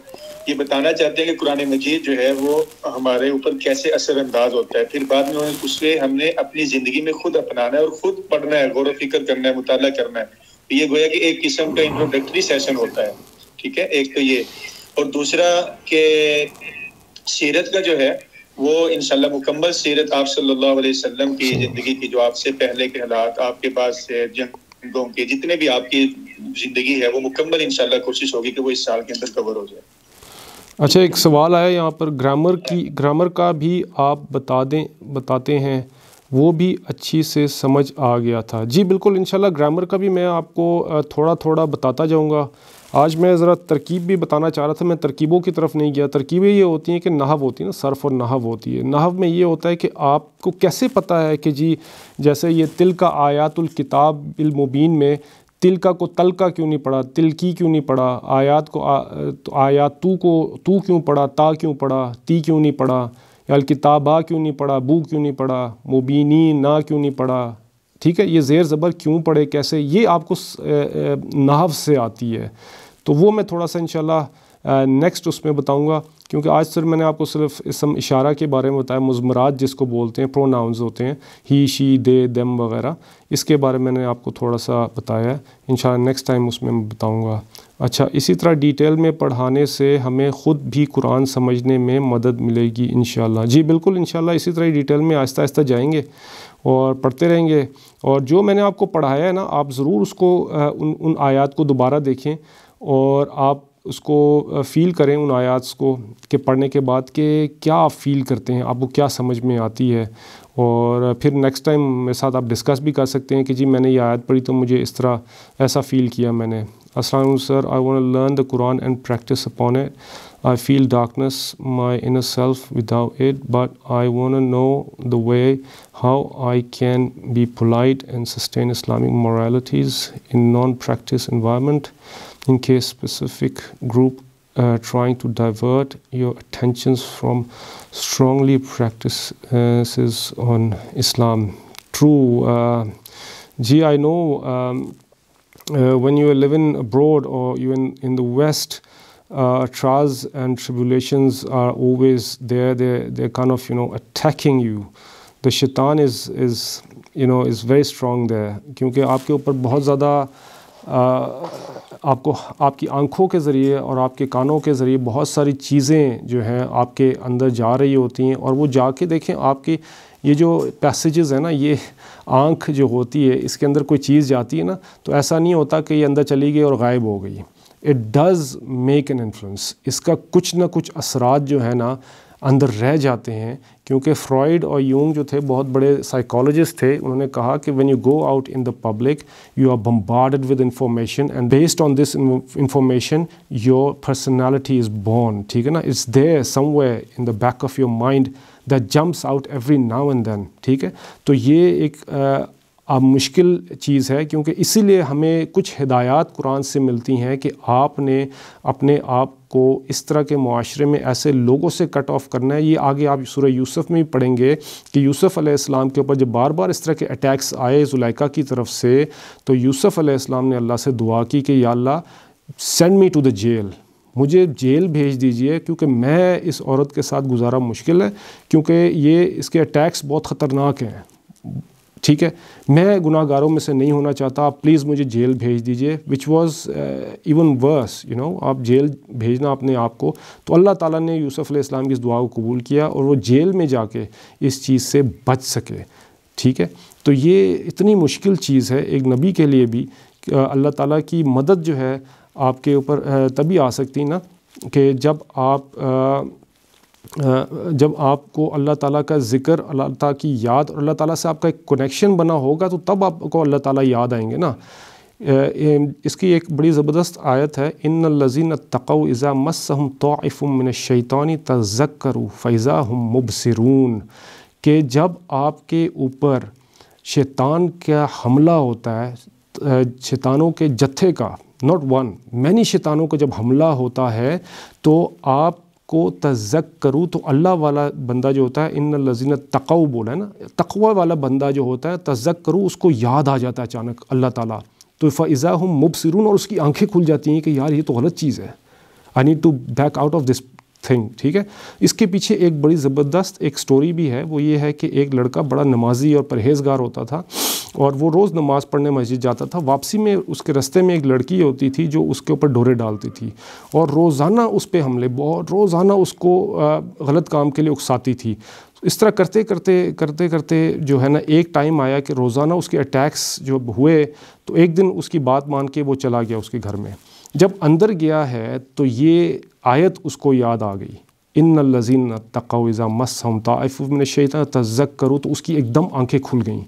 ये बताना चाहते हैं कि कुरान मजीद जो है वो हमारे ऊपर कैसे असरअंदाज होता है फिर बाद में उसे हमने अपनी ज़िंदगी में खुद अपनाना है और ख़ुद पढ़ना है गौर फिक्र करना है मुताल करना है तो ये गोया कि एक किस्म का इंट्रोडक्टरी सेशन होता है ठीक है एक तो ये और दूसरा के सीरत का जो है वो इनशाला मुकम्मल सीरत आप सल्लल्लाहु अलैहि वसल्लम की ज़िंदगी की जो आपसे पहले के हालात आपके पास जंगों के जितने भी आपकी ज़िंदगी है वो मुकम्मल इनशाला कोशिश होगी कि वो इस साल के अंदर कवर हो जाए
अच्छा एक सवाल आया यहाँ पर ग्रामर की ग्रामर का भी आप बता दें बताते हैं वो भी अच्छी से समझ आ गया था जी बिल्कुल इनशाला ग्रामर का भी मैं आपको थोड़ा थोड़ा बताता जाऊँगा आज मैं ज़रा तरकीब भी बताना चाह रहा था मैं तरकीबों की तरफ नहीं गया तरकीबें ये होती हैं कि नहव होती है ना सर्फ़ और नहव होती है नहव में ये होता है कि आपको कैसे पता है कि जी जैसे ये तिल का आयातुल किताब मुबीन में तिल का को तल का क्यों नहीं पढ़ा तिल की क्यों नहीं पढ़ा आयात को तो आयात तू को तू क्यों पढ़ा ता क्यों पढ़ा ती क्यों नहीं पढ़ा या किताबा क्यों नहीं पढ़ा बू क्यों नहीं पढ़ा मुबीनी ना क्यों नहीं पढ़ा ठीक है ये ज़ेर ज़बर क्यों पड़े कैसे ये आपको नाव से आती है तो वो मैं थोड़ा सा इंशाल्लाह नेक्स्ट उसमें बताऊंगा क्योंकि आज सर मैंने आपको सिर्फ इसम इशारा के बारे में बताया मुजमरात जिसको बोलते हैं प्रोनाउंस होते हैं ही शी दे देम वगैरह इसके बारे में मैंने आपको थोड़ा सा बताया है इन नेक्स्ट टाइम उसमें मैं बताऊँगा अच्छा इसी तरह डिटेल में पढ़ाने से हमें ख़ुद भी कुरान समझने में मदद मिलेगी इन जी बिल्कुल इन इसी तरह डिटेल में आहिस्ता आहिस्ता जाएंगे और पढ़ते रहेंगे और जो मैंने आपको पढ़ाया है ना आप ज़रूर उसको उन उन आयात को दोबारा देखें और आप उसको फ़ील करें उन आयात को के पढ़ने के बाद के क्या आप फ़ील करते हैं आपको क्या समझ में आती है और फिर नेक्स्ट टाइम मेरे साथ आप डिस्कस भी कर सकते हैं कि जी मैंने ये आयत पढ़ी तो मुझे इस तरह ऐसा फ़ील किया मैंने असल sir I want learn the Quran and practice upon it I feel darkness, my inner self without it, but I want to know the way how I can be polite and sustain Islamic moralities in non-practice environment in case specific group uh, trying to divert your attentions from strongly practices on Islam. True. Uh, gee, I know um, uh, when you are living abroad or you in, in the West, uh, trials and tribulations are always there. They're, they're kind of, you know, attacking you. The shaitan is, is you know, is very strong there. क्योंकि आपके ऊपर बहुत ज़्यादा uh, आपको आपकी आँखों के ज़रिए और आपके कानों के ज़रिए बहुत सारी चीज़ें जो हैं आपके अंदर जा रही होती हैं और वो जाके देखें आपके ये जो पैसेजेस है ना ये आँख जो होती है इसके अंदर कोई चीज़ जाती है ना तो ऐसा नहीं होता कि ये अंदर चली गई और गायब हो गई it does make an influence इसका कुछ ना कुछ असरात जो है ना अंदर रह जाते हैं क्योंकि फ्रॉइड और यूंग जो थे बहुत बड़े साइकोलॉजिस्ट थे उन्होंने कहा कि when you go out in the public you are bombarded with information and based on this information your personality is born ठीक है ना it's there somewhere in the back of your mind that jumps out every now and then ठीक है तो ये एक uh, अब मुश्किल चीज़ है क्योंकि इसीलिए हमें कुछ हिदायत कुरान से मिलती हैं कि आपने अपने आप को इस तरह के माशरे में ऐसे लोगों से कट ऑफ करना है ये आगे आप सूर्य यूसुफ़ में भी पढ़ेंगे कि यूसुफ़ अलैहिस्सलाम के ऊपर जब बार बार इस तरह के अटैक्स आए जुलाइका की तरफ से तो यूसुफ़ अलैहिस्सलाम ने अल्लाह से दुआ की कि या अल्लाह send me to the jail मुझे जेल भेज दीजिए क्योंकि मैं इस औरत के साथ गुजारा मुश्किल है क्योंकि ये इसके अटैक्स बहुत ख़तरनाक हैं ठीक है मैं गुनाहगारों में से नहीं होना चाहता आप प्लीज़ मुझे जेल भेज दीजिए which was even worse you know आप जेल भेजना अपने आप को तो अल्लाह ताला ने यूसुफ़ इस्लाम की इस दुआ को कबूल किया और वो जेल में जाके इस चीज़ से बच सके ठीक है तो ये इतनी मुश्किल चीज़ है एक नबी के लिए भी अल्लाह ताला की मदद जो है आपके ऊपर तभी आ सकती ना कि जब आप आ, जब आपको अल्लाह ताला का ज़िक्र अल्लाह ताला की याद और अल्लाह ताला से आपका एक कनेक्शन बना होगा तो तब आपको अल्लाह ताला याद आएंगे ना इसकी एक बड़ी ज़बरदस्त आयत है इन लजीन तक़ो इज़ा मसहम तोफ़मिन शैतानी करु फ़ैज़ा हम मुबसरून के जब आपके ऊपर शैतान का हमला होता है शैतानों के जत्थे का नॉट वन मैनी शैतानों का जब हमला होता है तो आप को तजक करूँ तो अल्लाह वाला बंदा जो होता है इन लजीन तकव बोला है ना तकवा वाला बंदा जो होता है तजक करूँ उसको याद आ जाता है अचानक अल्लाह ताला तो फ़ाइज़ा हम मुबसरून और उसकी आंखें खुल जाती हैं कि यार ये तो गलत चीज़ है I need to back out of this thing ठीक है इसके पीछे एक बड़ी ज़बरदस्त एक स्टोरी भी है वो ये है कि एक लड़का बड़ा नमाजी और परहेजगार होता था और वो रोज़ नमाज़ पढ़ने मस्जिद जाता था वापसी में उसके रस्ते में एक लड़की होती थी जो उसके ऊपर डोरे डालती थी और रोज़ाना उस पर हमले बहुत रोज़ाना उसको गलत काम के लिए उकसाती थी इस तरह करते करते करते करते जो है ना एक टाइम आया कि रोज़ाना उसके अटैक्स जो हुए तो एक दिन उसकी बात मान के वो चला गया उसके घर में जब अंदर गया है तो ये आयत उसको याद आ गई इन लजीन तकाज़ा हम तफ़ मैंने शेत तजक करो तो उसकी एकदम आंखें खुल गईं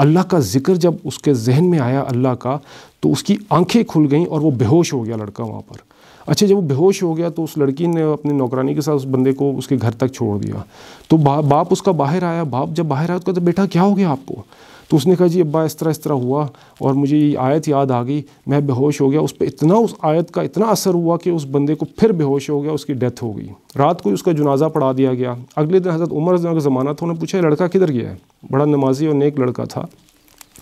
अल्लाह का ज़िक्र जब उसके जहन में आया अल्लाह का तो उसकी आंखें खुल गईं और वो बेहोश हो गया लड़का वहाँ पर अच्छा जब वो बेहोश हो गया तो उस लड़की ने अपनी नौकरानी के साथ उस बंदे को उसके घर तक छोड़ दिया तो बा, बाप उसका बाहर आया बाप जब बाहर आया तो बेटा क्या हो गया आपको तो उसने कहा जी अब्बा इस तरह इस तरह हुआ और मुझे ये आयत याद आ गई मैं बेहोश हो गया उस पर इतना उस आयत का इतना असर हुआ कि उस बंदे को फिर बेहोश हो गया उसकी डेथ हो गई रात को उसका जनाजा पढ़ा दिया गया अगले दिन हज़रत उमर का ज़माना था उन्होंने पूछा लड़का किधर गया है बड़ा नमाजी और नेक लड़का था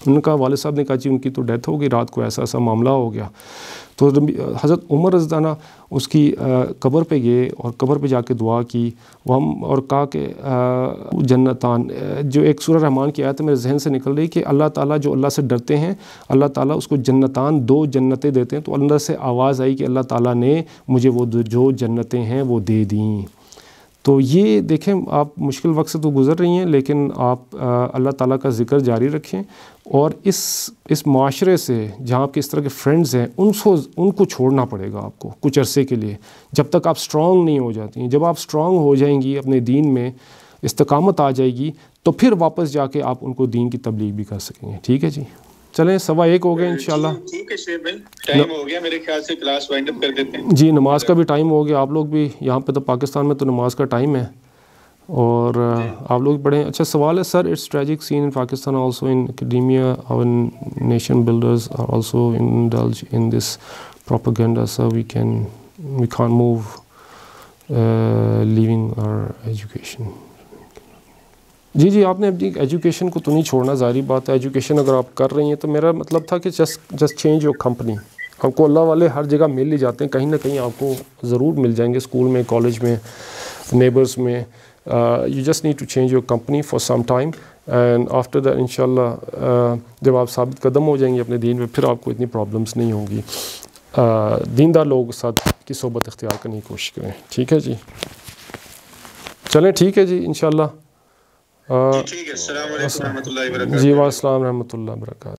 उनका वाले साहब ने कहा जी उनकी तो डेथ हो गई रात को ऐसा ऐसा मामला हो गया तो हज़रत उमर रजदाना उसकी कब्र पे गए और कब्र पे जाके दुआ की हम और कहा कि जन्नतान जो एक सूर रहमान की आयत मेरे जहन से निकल रही कि अल्लाह ताला जो अल्लाह से डरते हैं अल्लाह ताला उसको जन्नतान दो जन्नतें देते हैं तो अंदर से आवाज़ आई कि अल्लाह ताला ने मुझे वो जो जन्नतें हैं वो दे दी तो ये देखें आप मुश्किल वक्त से तो गुज़र रही हैं लेकिन आप अल्लाह ताला का ज़िक्र जारी रखें और इस इस माशरे से जहाँ आपके इस तरह के फ्रेंड्स हैं उनको उनको छोड़ना पड़ेगा आपको कुछ अरसे के लिए जब तक आप स्ट्रॉन्ग नहीं हो जाती हैं जब आप स्ट्रॉन्ग हो जाएंगी अपने दीन में इस्तकामत आ जाएगी तो फिर वापस जाके आप उनको दीन की तब्लीग भी कर सकेंगे ठीक है जी चलें सवा एक हो गए इन
टाइम हो गया मेरे ख्याल से क्लास वाइंड अप कर देते हैं
जी नमाज का भी टाइम हो गया आप लोग भी यहाँ पे तो पाकिस्तान में तो नमाज का टाइम है और आप लोग पढ़े अच्छा सवाल है sir it's tragic scene in Pakistan also in academia और नेशन बिल्डर्स आर आल्सो डल्ज in this propaganda sir we can we can move leaving our education जी जी आपने अपनी एजुकेशन को तो नहीं छोड़ना जारी बात है एजुकेशन अगर आप कर रही हैं तो मेरा मतलब था कि just just change your company हमको अल्लाह वाले हर जगह मिल ही जाते हैं कहीं ना कहीं आपको ज़रूर मिल जाएंगे स्कूल में कॉलेज में नेबर्स में you just need to change your company for some time and after that in जब आप साबित कदम हो जाएंगे अपने दीन में फिर आपको इतनी प्रॉब्लम्स नहीं होंगी uh, दीनदार लोग साथ की सोबत इख्तियार करने की कोशिश करें ठीक है जी चलें ठीक है जी इनशाला जी वास्लाम रहमत ला